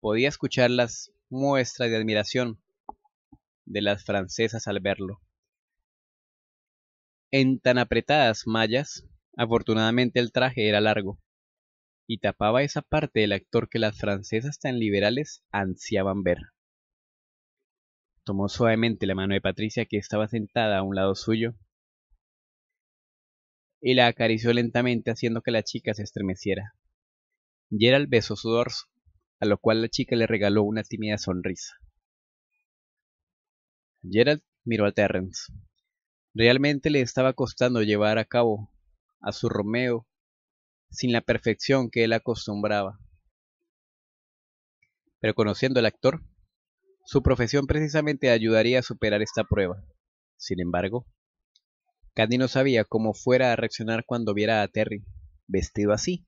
Podía escuchar las muestras de admiración de las francesas al verlo. En tan apretadas mallas, afortunadamente el traje era largo, y tapaba esa parte del actor que las francesas tan liberales ansiaban ver. Tomó suavemente la mano de Patricia, que estaba sentada a un lado suyo, y la acarició lentamente haciendo que la chica se estremeciera. Gerald besó su dorso, a lo cual la chica le regaló una tímida sonrisa. Gerald miró a Terrence. Realmente le estaba costando llevar a cabo a su Romeo sin la perfección que él acostumbraba. Pero conociendo al actor, su profesión precisamente ayudaría a superar esta prueba. Sin embargo, Candy no sabía cómo fuera a reaccionar cuando viera a Terry vestido así.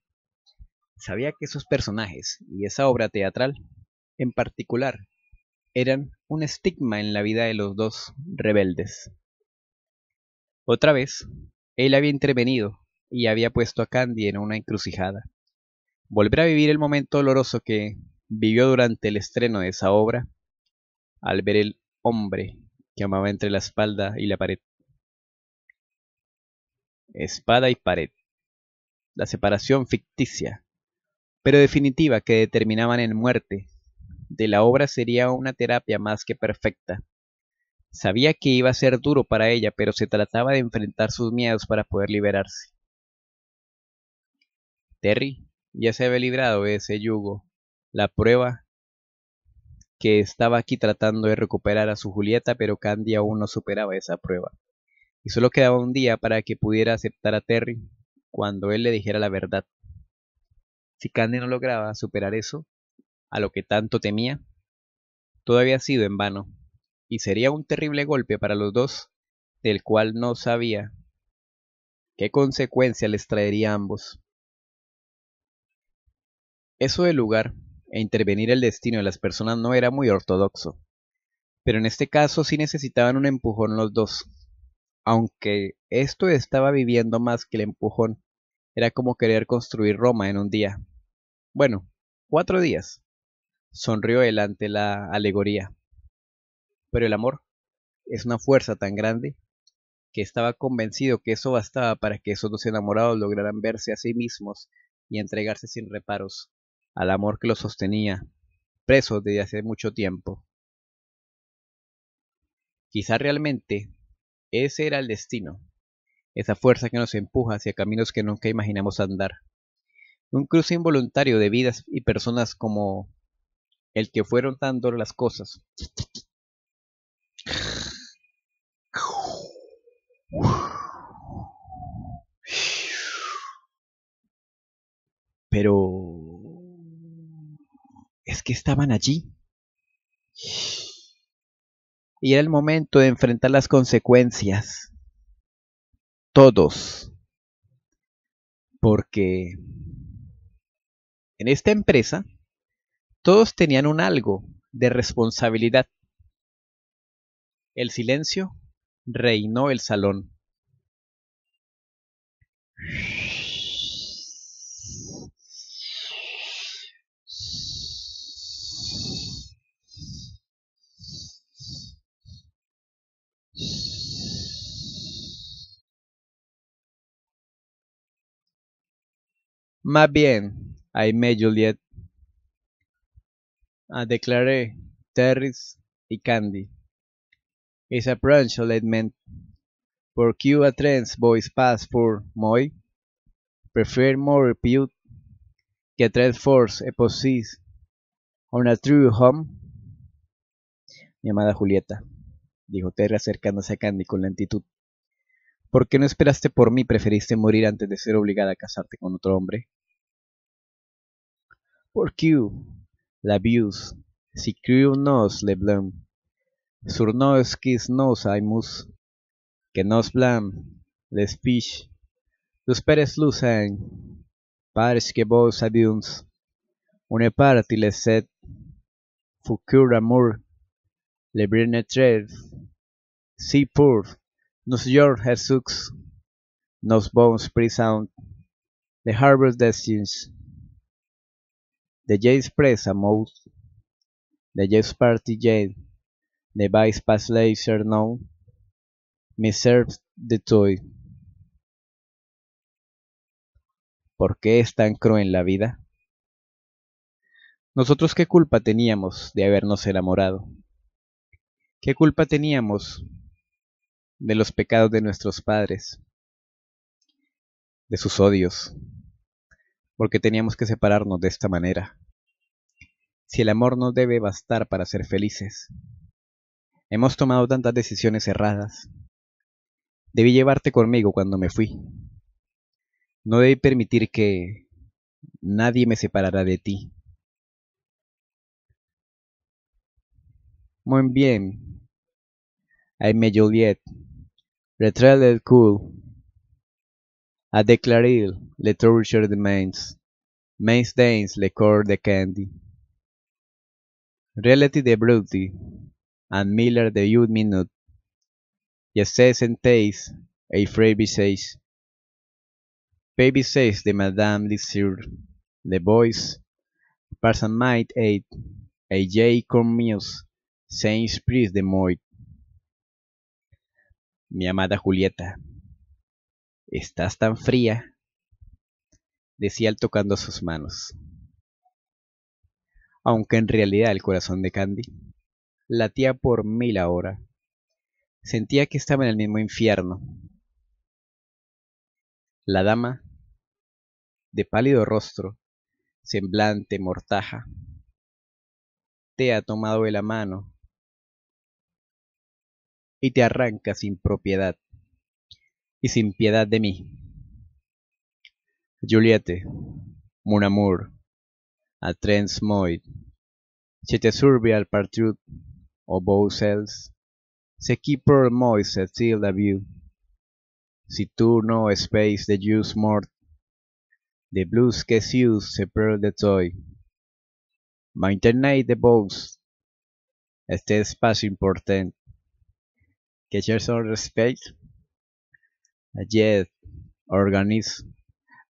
Sabía que esos personajes y esa obra teatral, en particular, eran un estigma en la vida de los dos rebeldes. Otra vez, él había intervenido y había puesto a Candy en una encrucijada. Volver a vivir el momento doloroso que vivió durante el estreno de esa obra, al ver el hombre que amaba entre la espalda y la pared. Espada y pared. La separación ficticia, pero definitiva que determinaban en muerte de la obra sería una terapia más que perfecta. Sabía que iba a ser duro para ella, pero se trataba de enfrentar sus miedos para poder liberarse. Terry ya se había librado de ese yugo. La prueba que estaba aquí tratando de recuperar a su Julieta, pero Candy aún no superaba esa prueba. Y solo quedaba un día para que pudiera aceptar a Terry cuando él le dijera la verdad. Si Candy no lograba superar eso, a lo que tanto temía, todo había sido en vano, y sería un terrible golpe para los dos, del cual no sabía qué consecuencia les traería a ambos. Eso de lugar e intervenir el destino de las personas no era muy ortodoxo, pero en este caso sí necesitaban un empujón los dos. Aunque esto estaba viviendo más que el empujón, era como querer construir Roma en un día. Bueno, cuatro días. Sonrió él ante la alegoría. Pero el amor es una fuerza tan grande que estaba convencido que eso bastaba para que esos dos enamorados lograran verse a sí mismos y entregarse sin reparos al amor que los sostenía, presos desde hace mucho tiempo. Quizá realmente ese era el destino, esa fuerza que nos empuja hacia caminos que nunca imaginamos andar. Un cruce involuntario de vidas y personas como el que fueron dando las cosas. Pero es que estaban allí. Y era el momento de enfrentar las consecuencias. Todos. Porque en esta empresa todos tenían un algo de responsabilidad. El silencio reinó el salón. Más bien, me Juliet, a ah, declaré Terris y Candy. Is a branch element. Por Q a trans boys pass for moi Prefer more repute que tres force e possess on a true home. Mi amada Julieta, dijo Terry acercándose a Candy con lentitud. ¿Por qué no esperaste por mí? ¿Preferiste morir antes de ser obligada a casarte con otro hombre? Por Q, la vius si nos le blam sur nos quis nos aimus, que nos blam les pich los peres luzan pares que vos avions, une partie les set amor le brine si pur nos yor Jesus, nos bons prisant, the harvest destins de Jays presa mouse de Jays Party Jade, de Vice Pass Laser No Me Serves the Toy. ¿Por qué es tan cruel la vida? Nosotros qué culpa teníamos de habernos enamorado. ¿Qué culpa teníamos de los pecados de nuestros padres, de sus odios, porque teníamos que separarnos de esta manera. Si el amor no debe bastar para ser felices. Hemos tomado tantas decisiones erradas. Debí llevarte conmigo cuando me fui. No debí permitir que nadie me separara de ti. Muy bien. me Juliet. Retrail el cool. A declarer le torture mains Mains dains le corps de candy. Reality de Brutti, and Miller de Youth Minute. Y sentéis, a Fray says. Baby says de Madame de Lizard, The Boys, Might eight, A. J. Cormius, Saint Priest de Moit. Mi amada Julieta. Estás tan fría, decía él tocando sus manos. Aunque en realidad el corazón de Candy latía por mil ahora. Sentía que estaba en el mismo infierno. La dama, de pálido rostro, semblante mortaja, te ha tomado de la mano y te arranca sin propiedad y sin piedad de mí. Juliette, mon amour, atrends trens si te sirve al o O se se qui pour moi Se si tu no space de jus mort, de blues que sius se perde de toy. Maintenez de vos. este espacio importante. que son respect, yet organized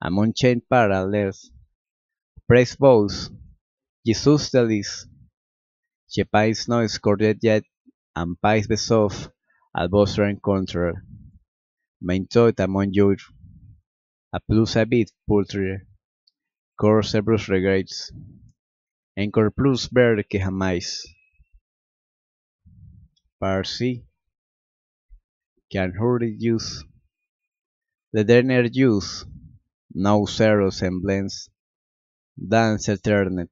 among chain parallels, praise both Jesus the least, pays no escorted yet, and pays besof al vostro encontrar. Main a among you, a plus a bit poultry, corse brus regrets, encore plus bird que jamais, Parsi can hurry use The Derner Youth, No Zero Semblance, Dance Eternal.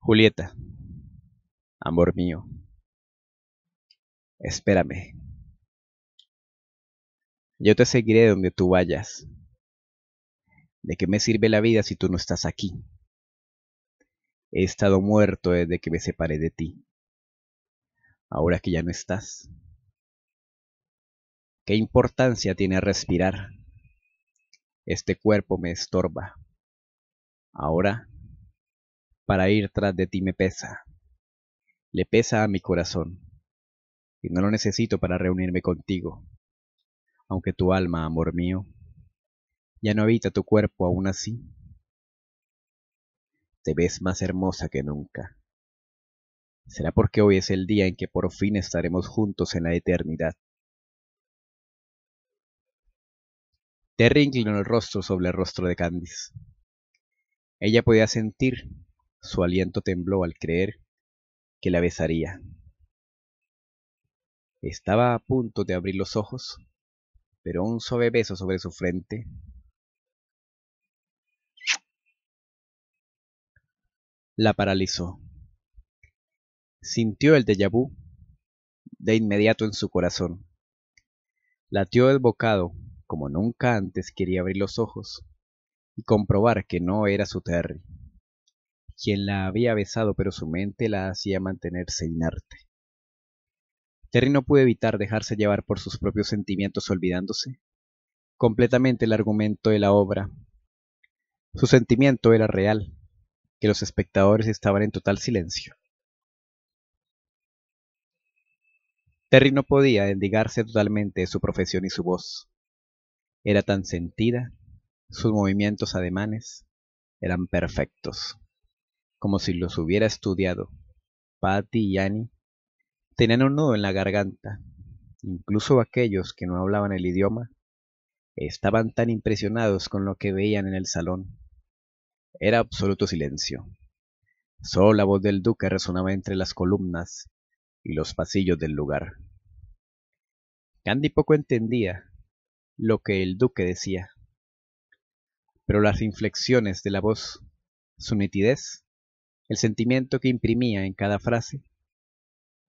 Julieta, amor mío, espérame. Yo te seguiré donde tú vayas. ¿De qué me sirve la vida si tú no estás aquí? He estado muerto desde que me separé de ti ahora que ya no estás? ¿Qué importancia tiene respirar? Este cuerpo me estorba. Ahora, para ir tras de ti me pesa. Le pesa a mi corazón. Y no lo necesito para reunirme contigo. Aunque tu alma, amor mío, ya no habita tu cuerpo aún así. Te ves más hermosa que nunca. ¿Será porque hoy es el día en que por fin estaremos juntos en la eternidad? Terry inclinó el rostro sobre el rostro de Candice. Ella podía sentir, su aliento tembló al creer que la besaría. Estaba a punto de abrir los ojos, pero un suave beso sobre su frente la paralizó. Sintió el déjà vu de inmediato en su corazón. Latió el bocado como nunca antes quería abrir los ojos y comprobar que no era su Terry, quien la había besado pero su mente la hacía mantenerse inerte. Terry no pudo evitar dejarse llevar por sus propios sentimientos olvidándose completamente el argumento de la obra. Su sentimiento era real, que los espectadores estaban en total silencio. Terry no podía endigarse totalmente de su profesión y su voz. Era tan sentida, sus movimientos ademanes eran perfectos, como si los hubiera estudiado. Patty y Annie tenían un nudo en la garganta. Incluso aquellos que no hablaban el idioma estaban tan impresionados con lo que veían en el salón. Era absoluto silencio. Solo la voz del duque resonaba entre las columnas y los pasillos del lugar. Candy poco entendía lo que el duque decía, pero las inflexiones de la voz, su nitidez, el sentimiento que imprimía en cada frase,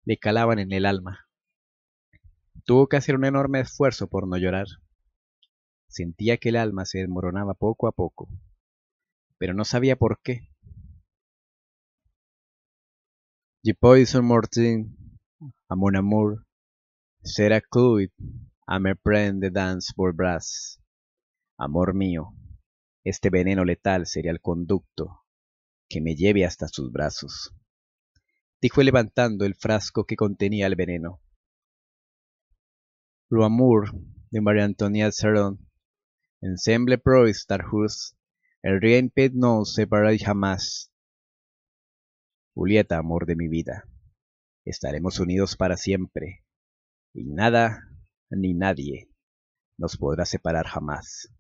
le calaban en el alma. Tuvo que hacer un enorme esfuerzo por no llorar. Sentía que el alma se desmoronaba poco a poco, pero no sabía por qué. Je poison mortin, amon amour, será Cluid, a me prende dance por brass Amor mío, este veneno letal sería el conducto que me lleve hasta sus brazos. Dijo levantando el frasco que contenía el veneno. Lo amour de María Antonia Cerón, ensemble pro starhurst el rien pet no separa jamás. Julieta, amor de mi vida, estaremos unidos para siempre, y nada ni nadie nos podrá separar jamás.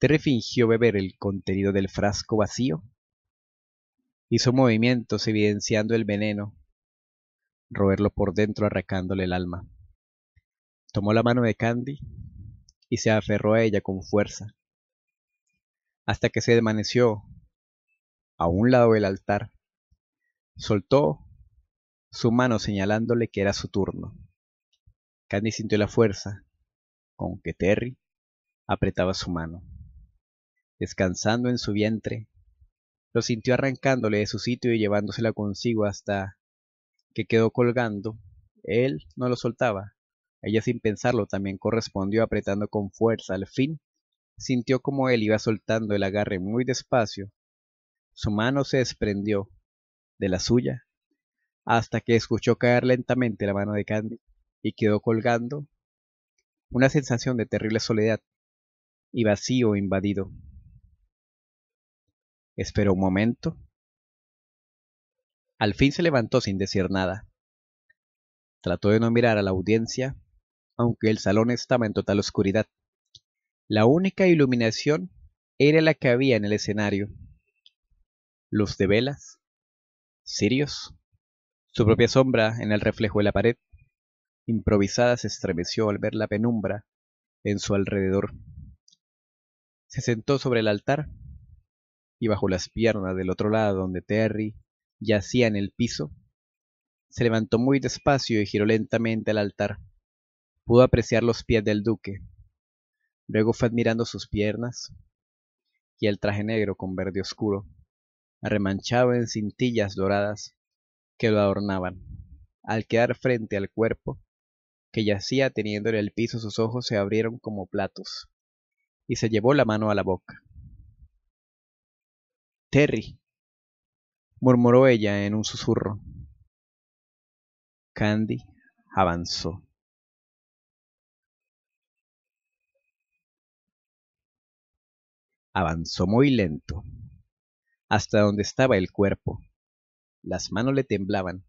Terry fingió beber el contenido del frasco vacío. Hizo movimientos evidenciando el veneno, roerlo por dentro arrancándole el alma. Tomó la mano de Candy y se aferró a ella con fuerza, hasta que se desvaneció a un lado del altar, soltó su mano señalándole que era su turno. Candy sintió la fuerza con que Terry apretaba su mano. Descansando en su vientre, lo sintió arrancándole de su sitio y llevándosela consigo hasta que quedó colgando. Él no lo soltaba. Ella sin pensarlo también correspondió apretando con fuerza. Al fin, sintió como él iba soltando el agarre muy despacio su mano se desprendió de la suya hasta que escuchó caer lentamente la mano de Candy y quedó colgando una sensación de terrible soledad y vacío invadido. Esperó un momento. Al fin se levantó sin decir nada. Trató de no mirar a la audiencia, aunque el salón estaba en total oscuridad. La única iluminación era la que había en el escenario luz de velas, sirios, su propia sombra en el reflejo de la pared, improvisada se estremeció al ver la penumbra en su alrededor. Se sentó sobre el altar y bajo las piernas del otro lado donde Terry yacía en el piso, se levantó muy despacio y giró lentamente al altar. Pudo apreciar los pies del duque. Luego fue admirando sus piernas y el traje negro con verde oscuro remanchado en cintillas doradas que lo adornaban. Al quedar frente al cuerpo, que yacía teniéndole al el piso sus ojos se abrieron como platos, y se llevó la mano a la boca. Terry, murmuró ella en un susurro. Candy avanzó. Avanzó muy lento hasta donde estaba el cuerpo. Las manos le temblaban.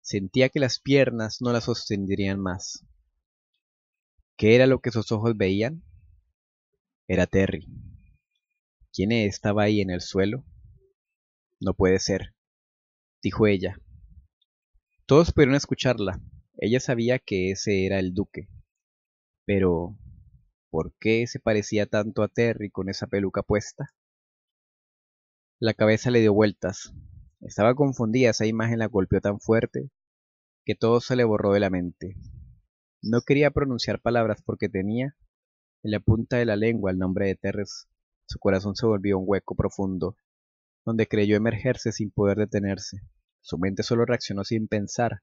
Sentía que las piernas no la sostendrían más. ¿Qué era lo que sus ojos veían? Era Terry. ¿Quién estaba ahí en el suelo? No puede ser, dijo ella. Todos pudieron escucharla. Ella sabía que ese era el duque. Pero, ¿por qué se parecía tanto a Terry con esa peluca puesta? La cabeza le dio vueltas. Estaba confundida, esa imagen la golpeó tan fuerte que todo se le borró de la mente. No quería pronunciar palabras porque tenía en la punta de la lengua el nombre de Terres. Su corazón se volvió un hueco profundo, donde creyó emergerse sin poder detenerse. Su mente solo reaccionó sin pensar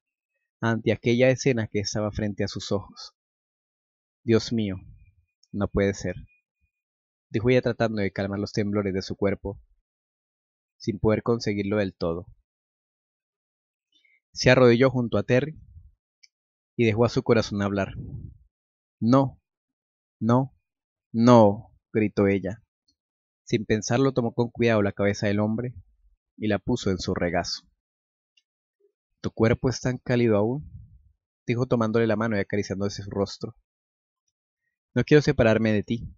ante aquella escena que estaba frente a sus ojos. Dios mío, no puede ser, dijo ella tratando de calmar los temblores de su cuerpo sin poder conseguirlo del todo. Se arrodilló junto a Terry y dejó a su corazón hablar. No, no, no, gritó ella. Sin pensarlo tomó con cuidado la cabeza del hombre y la puso en su regazo. Tu cuerpo es tan cálido aún, dijo tomándole la mano y acariciándose su rostro. No quiero separarme de ti,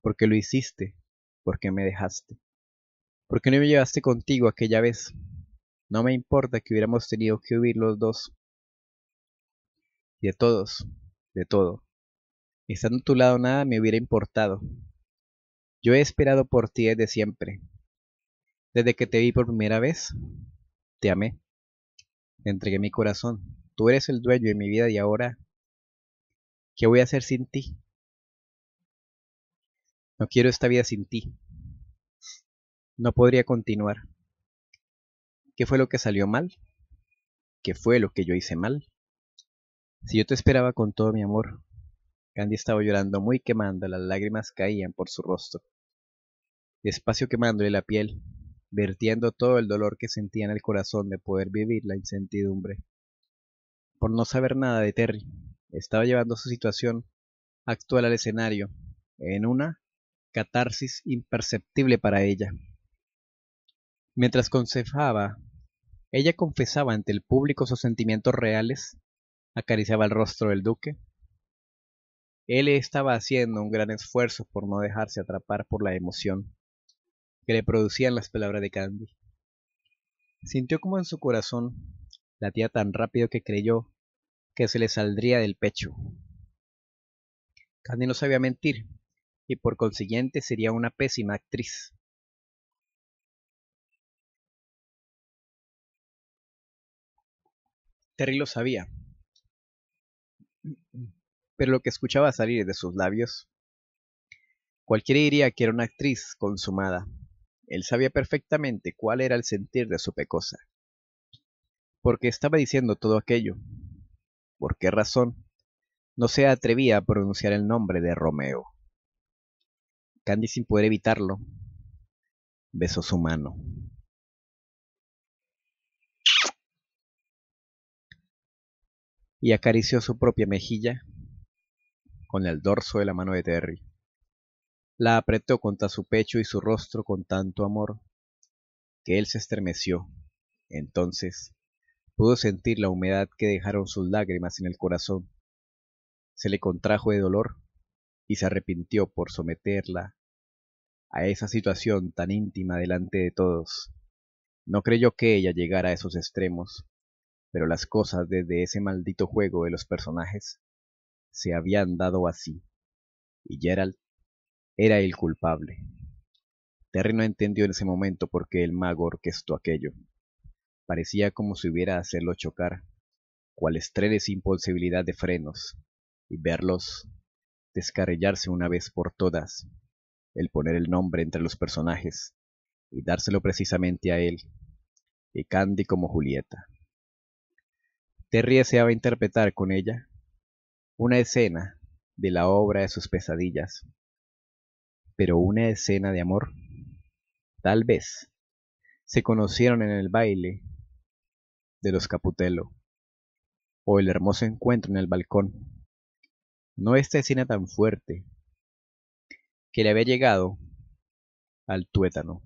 porque lo hiciste, porque me dejaste. ¿Por qué no me llevaste contigo aquella vez? No me importa que hubiéramos tenido que huir los dos. De todos, de todo. Estando a tu lado nada me hubiera importado. Yo he esperado por ti desde siempre. Desde que te vi por primera vez, te amé. Te entregué mi corazón. Tú eres el dueño de mi vida y ahora, ¿qué voy a hacer sin ti? No quiero esta vida sin ti no podría continuar. ¿Qué fue lo que salió mal? ¿Qué fue lo que yo hice mal? Si yo te esperaba con todo mi amor. Candy estaba llorando muy quemando, las lágrimas caían por su rostro. Despacio quemándole la piel, vertiendo todo el dolor que sentía en el corazón de poder vivir la incertidumbre. Por no saber nada de Terry, estaba llevando su situación actual al escenario, en una catarsis imperceptible para ella. Mientras concejaba, ella confesaba ante el público sus sentimientos reales, acariciaba el rostro del duque. Él estaba haciendo un gran esfuerzo por no dejarse atrapar por la emoción que le producían las palabras de Candy. Sintió como en su corazón latía tan rápido que creyó que se le saldría del pecho. Candy no sabía mentir y por consiguiente sería una pésima actriz. Terry lo sabía. Pero lo que escuchaba salir de sus labios, cualquiera diría que era una actriz consumada. Él sabía perfectamente cuál era el sentir de su pecosa. porque estaba diciendo todo aquello? ¿Por qué razón? No se atrevía a pronunciar el nombre de Romeo. Candy, sin poder evitarlo, besó su mano. y acarició su propia mejilla con el dorso de la mano de Terry. La apretó contra su pecho y su rostro con tanto amor que él se estremeció. Entonces pudo sentir la humedad que dejaron sus lágrimas en el corazón. Se le contrajo de dolor y se arrepintió por someterla a esa situación tan íntima delante de todos. No creyó que ella llegara a esos extremos, pero las cosas desde ese maldito juego de los personajes se habían dado así, y Gerald era el culpable. Terry no entendió en ese momento por qué el mago orquestó aquello. Parecía como si hubiera hacerlo chocar, cual estrenes sin posibilidad de frenos, y verlos descarrellarse una vez por todas, el poner el nombre entre los personajes, y dárselo precisamente a él, y Candy como Julieta. Terry deseaba interpretar con ella una escena de la obra de sus pesadillas, pero una escena de amor. Tal vez se conocieron en el baile de los Caputelo o el hermoso encuentro en el balcón. No esta escena tan fuerte que le había llegado al tuétano,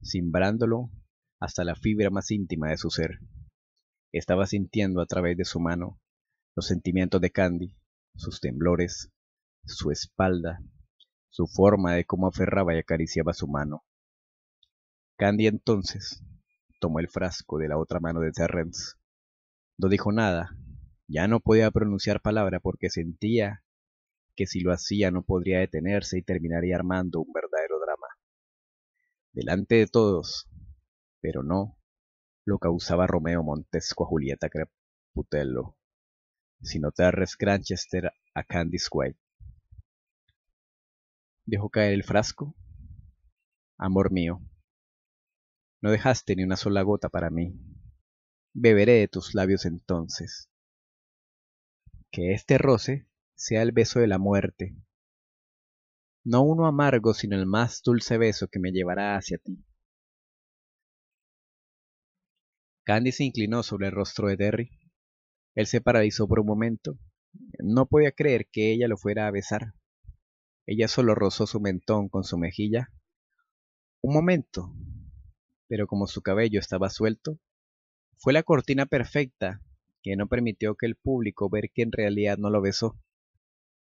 simbrándolo hasta la fibra más íntima de su ser. Estaba sintiendo a través de su mano los sentimientos de Candy, sus temblores, su espalda, su forma de cómo aferraba y acariciaba su mano. Candy entonces tomó el frasco de la otra mano de Terrence. No dijo nada, ya no podía pronunciar palabra porque sentía que si lo hacía no podría detenerse y terminaría armando un verdadero drama. Delante de todos, pero no, lo causaba Romeo Montesco a Julieta si sino Terres Granchester a Candice White. Dejó caer el frasco. Amor mío, no dejaste ni una sola gota para mí. Beberé de tus labios entonces. Que este roce sea el beso de la muerte. No uno amargo, sino el más dulce beso que me llevará hacia ti. Candy se inclinó sobre el rostro de Derry. Él se paralizó por un momento. No podía creer que ella lo fuera a besar. Ella solo rozó su mentón con su mejilla. Un momento. Pero como su cabello estaba suelto, fue la cortina perfecta que no permitió que el público ver que en realidad no lo besó.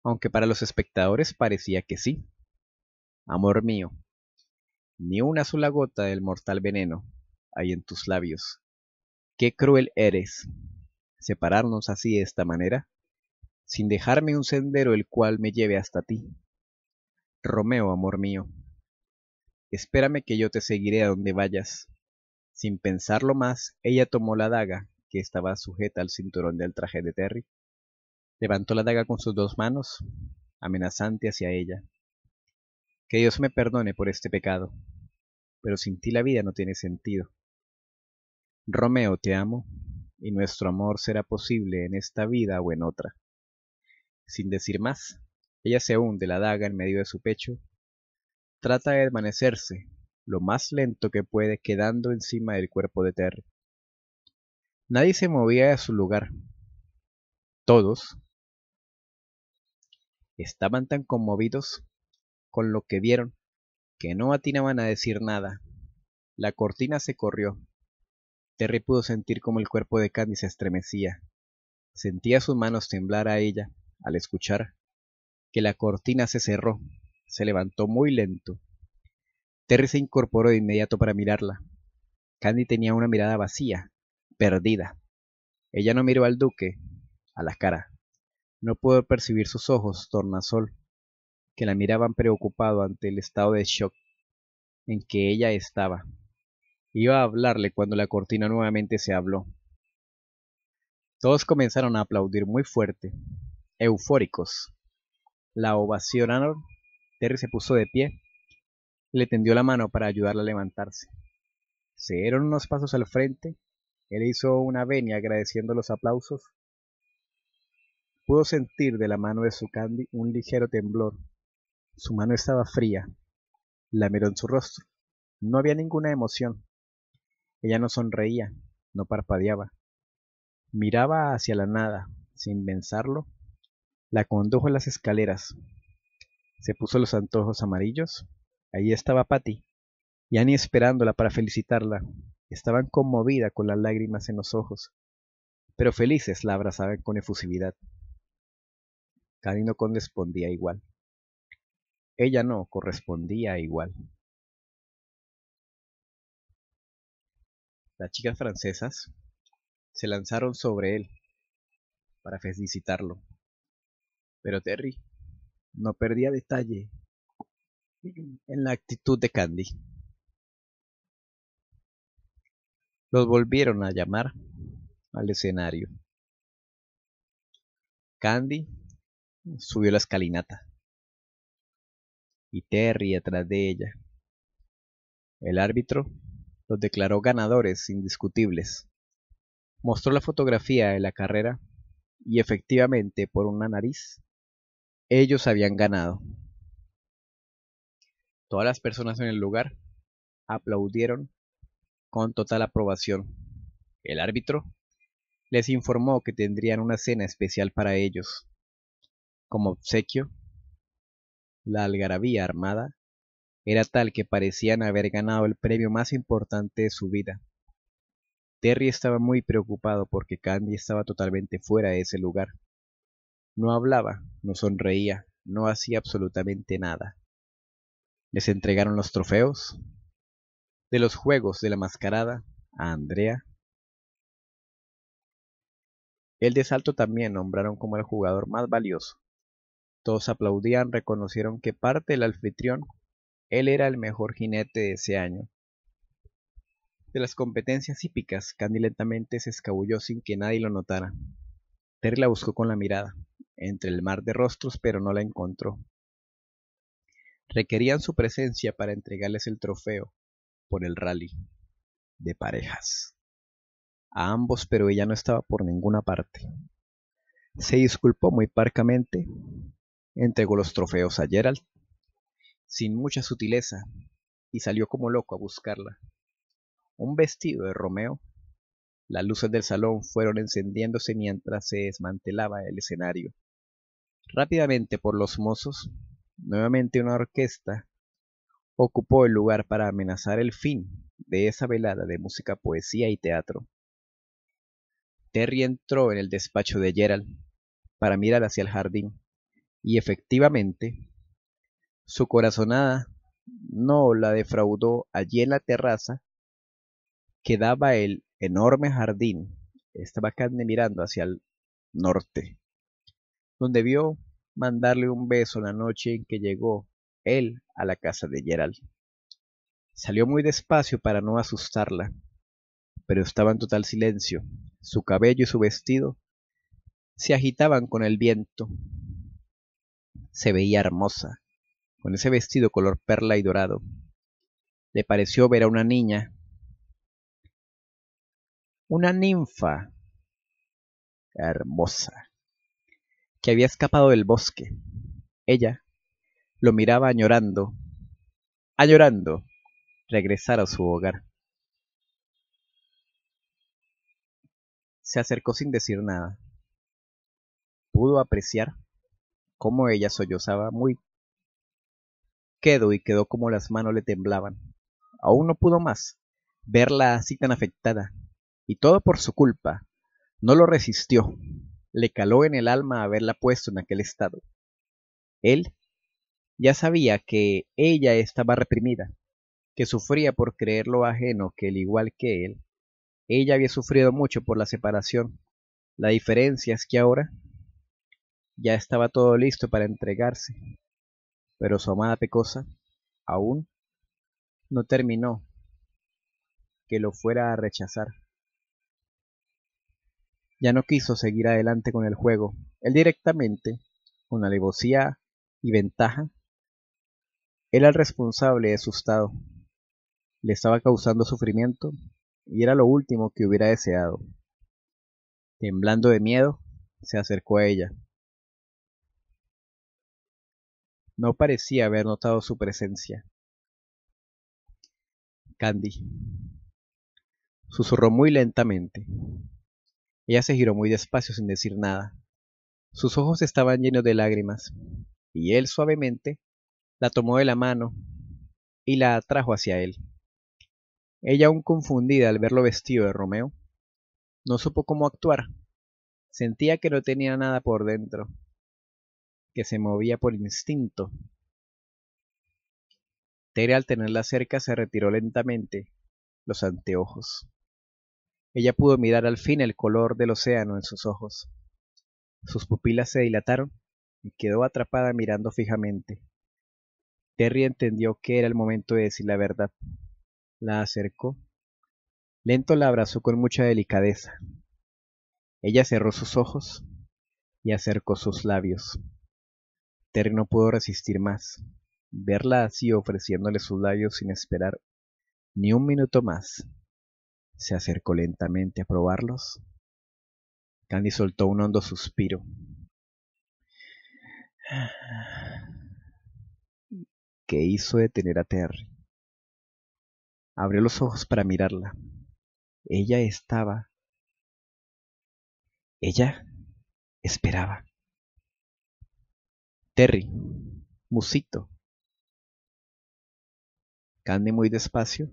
Aunque para los espectadores parecía que sí. Amor mío, ni una sola gota del mortal veneno hay en tus labios. Qué cruel eres, separarnos así de esta manera, sin dejarme un sendero el cual me lleve hasta ti. Romeo, amor mío, espérame que yo te seguiré a donde vayas. Sin pensarlo más, ella tomó la daga que estaba sujeta al cinturón del traje de Terry, levantó la daga con sus dos manos, amenazante hacia ella. Que Dios me perdone por este pecado, pero sin ti la vida no tiene sentido. Romeo, te amo, y nuestro amor será posible en esta vida o en otra. Sin decir más, ella se hunde la daga en medio de su pecho, trata de desvanecerse lo más lento que puede quedando encima del cuerpo de Terry. Nadie se movía de su lugar. Todos estaban tan conmovidos con lo que vieron que no atinaban a decir nada. La cortina se corrió Terry pudo sentir como el cuerpo de Candy se estremecía. Sentía sus manos temblar a ella al escuchar que la cortina se cerró. Se levantó muy lento. Terry se incorporó de inmediato para mirarla. Candy tenía una mirada vacía, perdida. Ella no miró al duque, a la cara. No pudo percibir sus ojos, tornasol, que la miraban preocupado ante el estado de shock en que ella estaba iba a hablarle cuando la cortina nuevamente se habló. Todos comenzaron a aplaudir muy fuerte, eufóricos. La ovacionaron, Terry se puso de pie, le tendió la mano para ayudarla a levantarse. Se dieron unos pasos al frente, él hizo una venia agradeciendo los aplausos. Pudo sentir de la mano de su candy un ligero temblor. Su mano estaba fría. La miró en su rostro. No había ninguna emoción. Ella no sonreía, no parpadeaba. Miraba hacia la nada, sin pensarlo. La condujo a las escaleras. Se puso los antojos amarillos. Allí estaba Patty, y Annie esperándola para felicitarla. Estaban conmovida con las lágrimas en los ojos, pero felices la abrazaban con efusividad. cariño no correspondía igual. Ella no correspondía igual. las chicas francesas se lanzaron sobre él para felicitarlo. Pero Terry no perdía detalle en la actitud de Candy. Los volvieron a llamar al escenario. Candy subió la escalinata y Terry atrás de ella. El árbitro los declaró ganadores indiscutibles. Mostró la fotografía de la carrera y efectivamente por una nariz ellos habían ganado. Todas las personas en el lugar aplaudieron con total aprobación. El árbitro les informó que tendrían una cena especial para ellos. Como obsequio, la algarabía armada era tal que parecían haber ganado el premio más importante de su vida. Terry estaba muy preocupado porque Candy estaba totalmente fuera de ese lugar. No hablaba, no sonreía, no hacía absolutamente nada. Les entregaron los trofeos de los juegos de la mascarada a Andrea. El de salto también nombraron como el jugador más valioso. Todos aplaudían, reconocieron que parte del anfitrión él era el mejor jinete de ese año. De las competencias hípicas, Candy lentamente se escabulló sin que nadie lo notara. Terry la buscó con la mirada, entre el mar de rostros, pero no la encontró. Requerían su presencia para entregarles el trofeo por el rally de parejas. A ambos, pero ella no estaba por ninguna parte. Se disculpó muy parcamente, entregó los trofeos a Gerald sin mucha sutileza, y salió como loco a buscarla. Un vestido de Romeo. Las luces del salón fueron encendiéndose mientras se desmantelaba el escenario. Rápidamente por los mozos, nuevamente una orquesta ocupó el lugar para amenazar el fin de esa velada de música, poesía y teatro. Terry entró en el despacho de Gerald para mirar hacia el jardín, y efectivamente su corazonada no la defraudó allí en la terraza que daba el enorme jardín. Estaba Cadne mirando hacia el norte, donde vio mandarle un beso la noche en que llegó él a la casa de Gerald. Salió muy despacio para no asustarla, pero estaba en total silencio. Su cabello y su vestido se agitaban con el viento. Se veía hermosa, con ese vestido color perla y dorado. Le pareció ver a una niña, una ninfa hermosa, que había escapado del bosque. Ella lo miraba añorando, añorando regresar a su hogar. Se acercó sin decir nada. Pudo apreciar cómo ella sollozaba muy quedó y quedó como las manos le temblaban. Aún no pudo más verla así tan afectada, y todo por su culpa. No lo resistió, le caló en el alma haberla puesto en aquel estado. Él ya sabía que ella estaba reprimida, que sufría por creer lo ajeno que, el igual que él, ella había sufrido mucho por la separación. La diferencia es que ahora ya estaba todo listo para entregarse, pero su amada Pecosa aún no terminó que lo fuera a rechazar. Ya no quiso seguir adelante con el juego. Él directamente, con alevosía y ventaja, era el responsable de su estado. Le estaba causando sufrimiento y era lo último que hubiera deseado. Temblando de miedo, se acercó a ella. no parecía haber notado su presencia. Candy. Susurró muy lentamente. Ella se giró muy despacio sin decir nada. Sus ojos estaban llenos de lágrimas, y él suavemente la tomó de la mano y la atrajo hacia él. Ella, aún confundida al verlo vestido de Romeo, no supo cómo actuar. Sentía que no tenía nada por dentro, que se movía por instinto. Terry al tenerla cerca se retiró lentamente los anteojos. Ella pudo mirar al fin el color del océano en sus ojos. Sus pupilas se dilataron y quedó atrapada mirando fijamente. Terry entendió que era el momento de decir la verdad. La acercó. Lento la abrazó con mucha delicadeza. Ella cerró sus ojos y acercó sus labios. Terry no pudo resistir más. Verla así ofreciéndole sus labios sin esperar ni un minuto más. Se acercó lentamente a probarlos. Candy soltó un hondo suspiro. ¿Qué hizo detener a Terry. Abrió los ojos para mirarla. Ella estaba. Ella esperaba. Terry, Musito. ¿Candy muy despacio.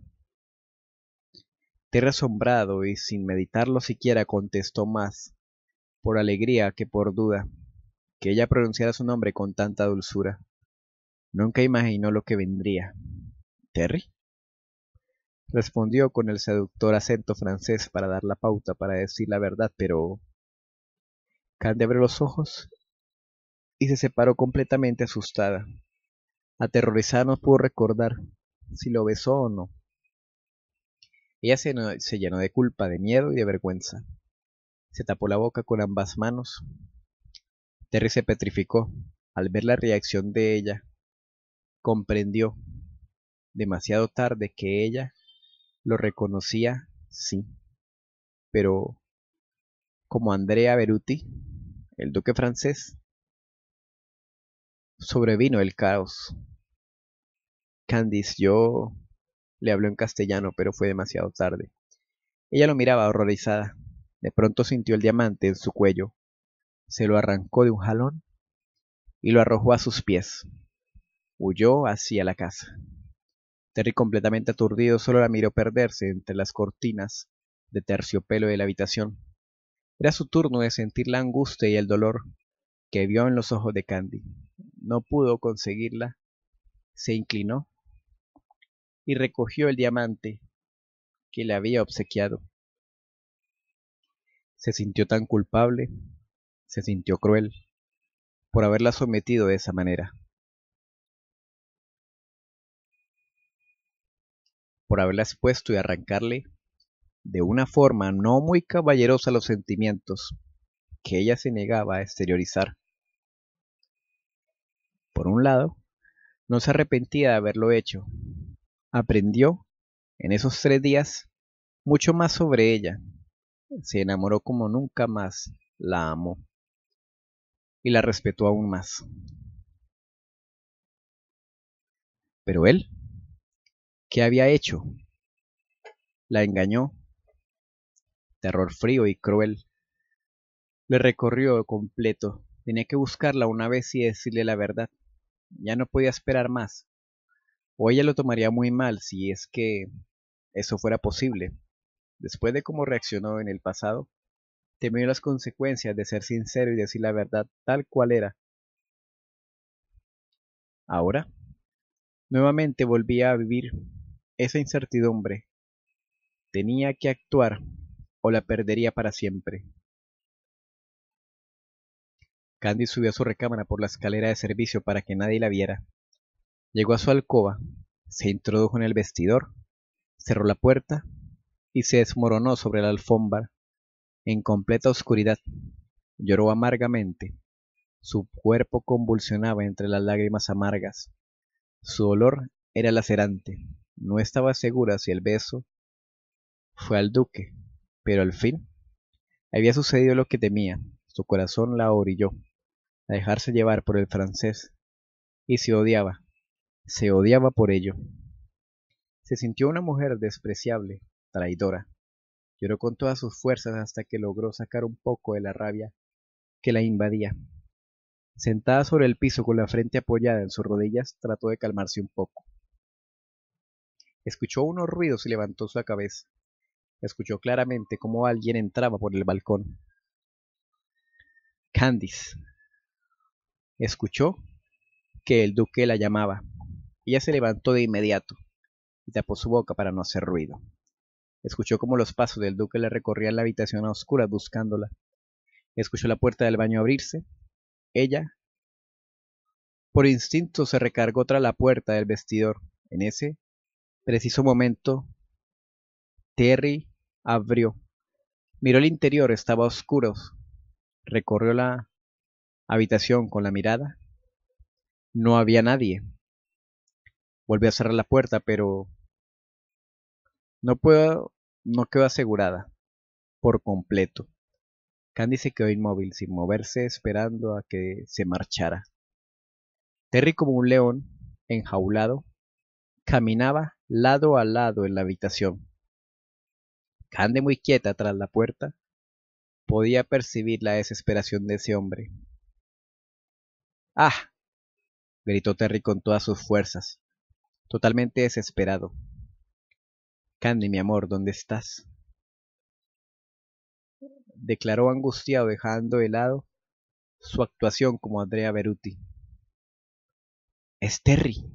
Terry asombrado y sin meditarlo siquiera contestó más, por alegría que por duda, que ella pronunciara su nombre con tanta dulzura. Nunca imaginó lo que vendría. ¿Terry? Respondió con el seductor acento francés para dar la pauta para decir la verdad, pero... Candy abrió los ojos y se separó completamente asustada. Aterrorizada no pudo recordar si lo besó o no. Ella se, llenó de culpa, de miedo y de vergüenza. Se tapó la boca con ambas manos. Terry se petrificó al ver la reacción de ella. Comprendió demasiado tarde que ella lo reconocía, sí, pero como Andrea Beruti, el duque francés, sobrevino el caos. Candice, yo le habló en castellano, pero fue demasiado tarde. Ella lo miraba horrorizada. De pronto sintió el diamante en su cuello. Se lo arrancó de un jalón y lo arrojó a sus pies. Huyó hacia la casa. Terry, completamente aturdido, solo la miró perderse entre las cortinas de terciopelo de la habitación. Era su turno de sentir la angustia y el dolor que vio en los ojos de Candy no pudo conseguirla, se inclinó y recogió el diamante que le había obsequiado. Se sintió tan culpable, se sintió cruel por haberla sometido de esa manera, por haberla expuesto y arrancarle de una forma no muy caballerosa los sentimientos que ella se negaba a exteriorizar. Por un lado, no se arrepentía de haberlo hecho. Aprendió, en esos tres días, mucho más sobre ella. Se enamoró como nunca más, la amó y la respetó aún más. Pero él, ¿qué había hecho? La engañó. Terror frío y cruel. Le recorrió completo. Tenía que buscarla una vez y decirle la verdad. Ya no podía esperar más. O ella lo tomaría muy mal si es que eso fuera posible. Después de cómo reaccionó en el pasado, temió las consecuencias de ser sincero y decir la verdad tal cual era. Ahora, nuevamente volvía a vivir esa incertidumbre. Tenía que actuar o la perdería para siempre. Candy subió a su recámara por la escalera de servicio para que nadie la viera. Llegó a su alcoba, se introdujo en el vestidor, cerró la puerta y se desmoronó sobre la alfombra, en completa oscuridad. Lloró amargamente. Su cuerpo convulsionaba entre las lágrimas amargas. Su olor era lacerante. No estaba segura si el beso fue al duque, pero al fin había sucedido lo que temía. Su corazón la orilló a dejarse llevar por el francés, y se odiaba, se odiaba por ello. Se sintió una mujer despreciable, traidora. Lloró con todas sus fuerzas hasta que logró sacar un poco de la rabia que la invadía. Sentada sobre el piso con la frente apoyada en sus rodillas, trató de calmarse un poco. Escuchó unos ruidos y levantó su cabeza. Escuchó claramente cómo alguien entraba por el balcón. Candice, Escuchó que el duque la llamaba. Ella se levantó de inmediato y tapó su boca para no hacer ruido. Escuchó como los pasos del duque le recorrían la habitación a oscuras buscándola. Escuchó la puerta del baño abrirse. Ella, por instinto, se recargó tras la puerta del vestidor. En ese preciso momento, Terry abrió. Miró el interior, estaba oscuro. Recorrió la habitación con la mirada. No había nadie. Volvió a cerrar la puerta, pero no puedo, no quedó asegurada por completo. Candy se quedó inmóvil, sin moverse, esperando a que se marchara. Terry, como un león enjaulado, caminaba lado a lado en la habitación. Candy, muy quieta tras la puerta, podía percibir la desesperación de ese hombre, ¡Ah! gritó Terry con todas sus fuerzas, totalmente desesperado. Candy, mi amor, ¿dónde estás? declaró angustiado dejando de lado su actuación como Andrea Beruti. Es Terry.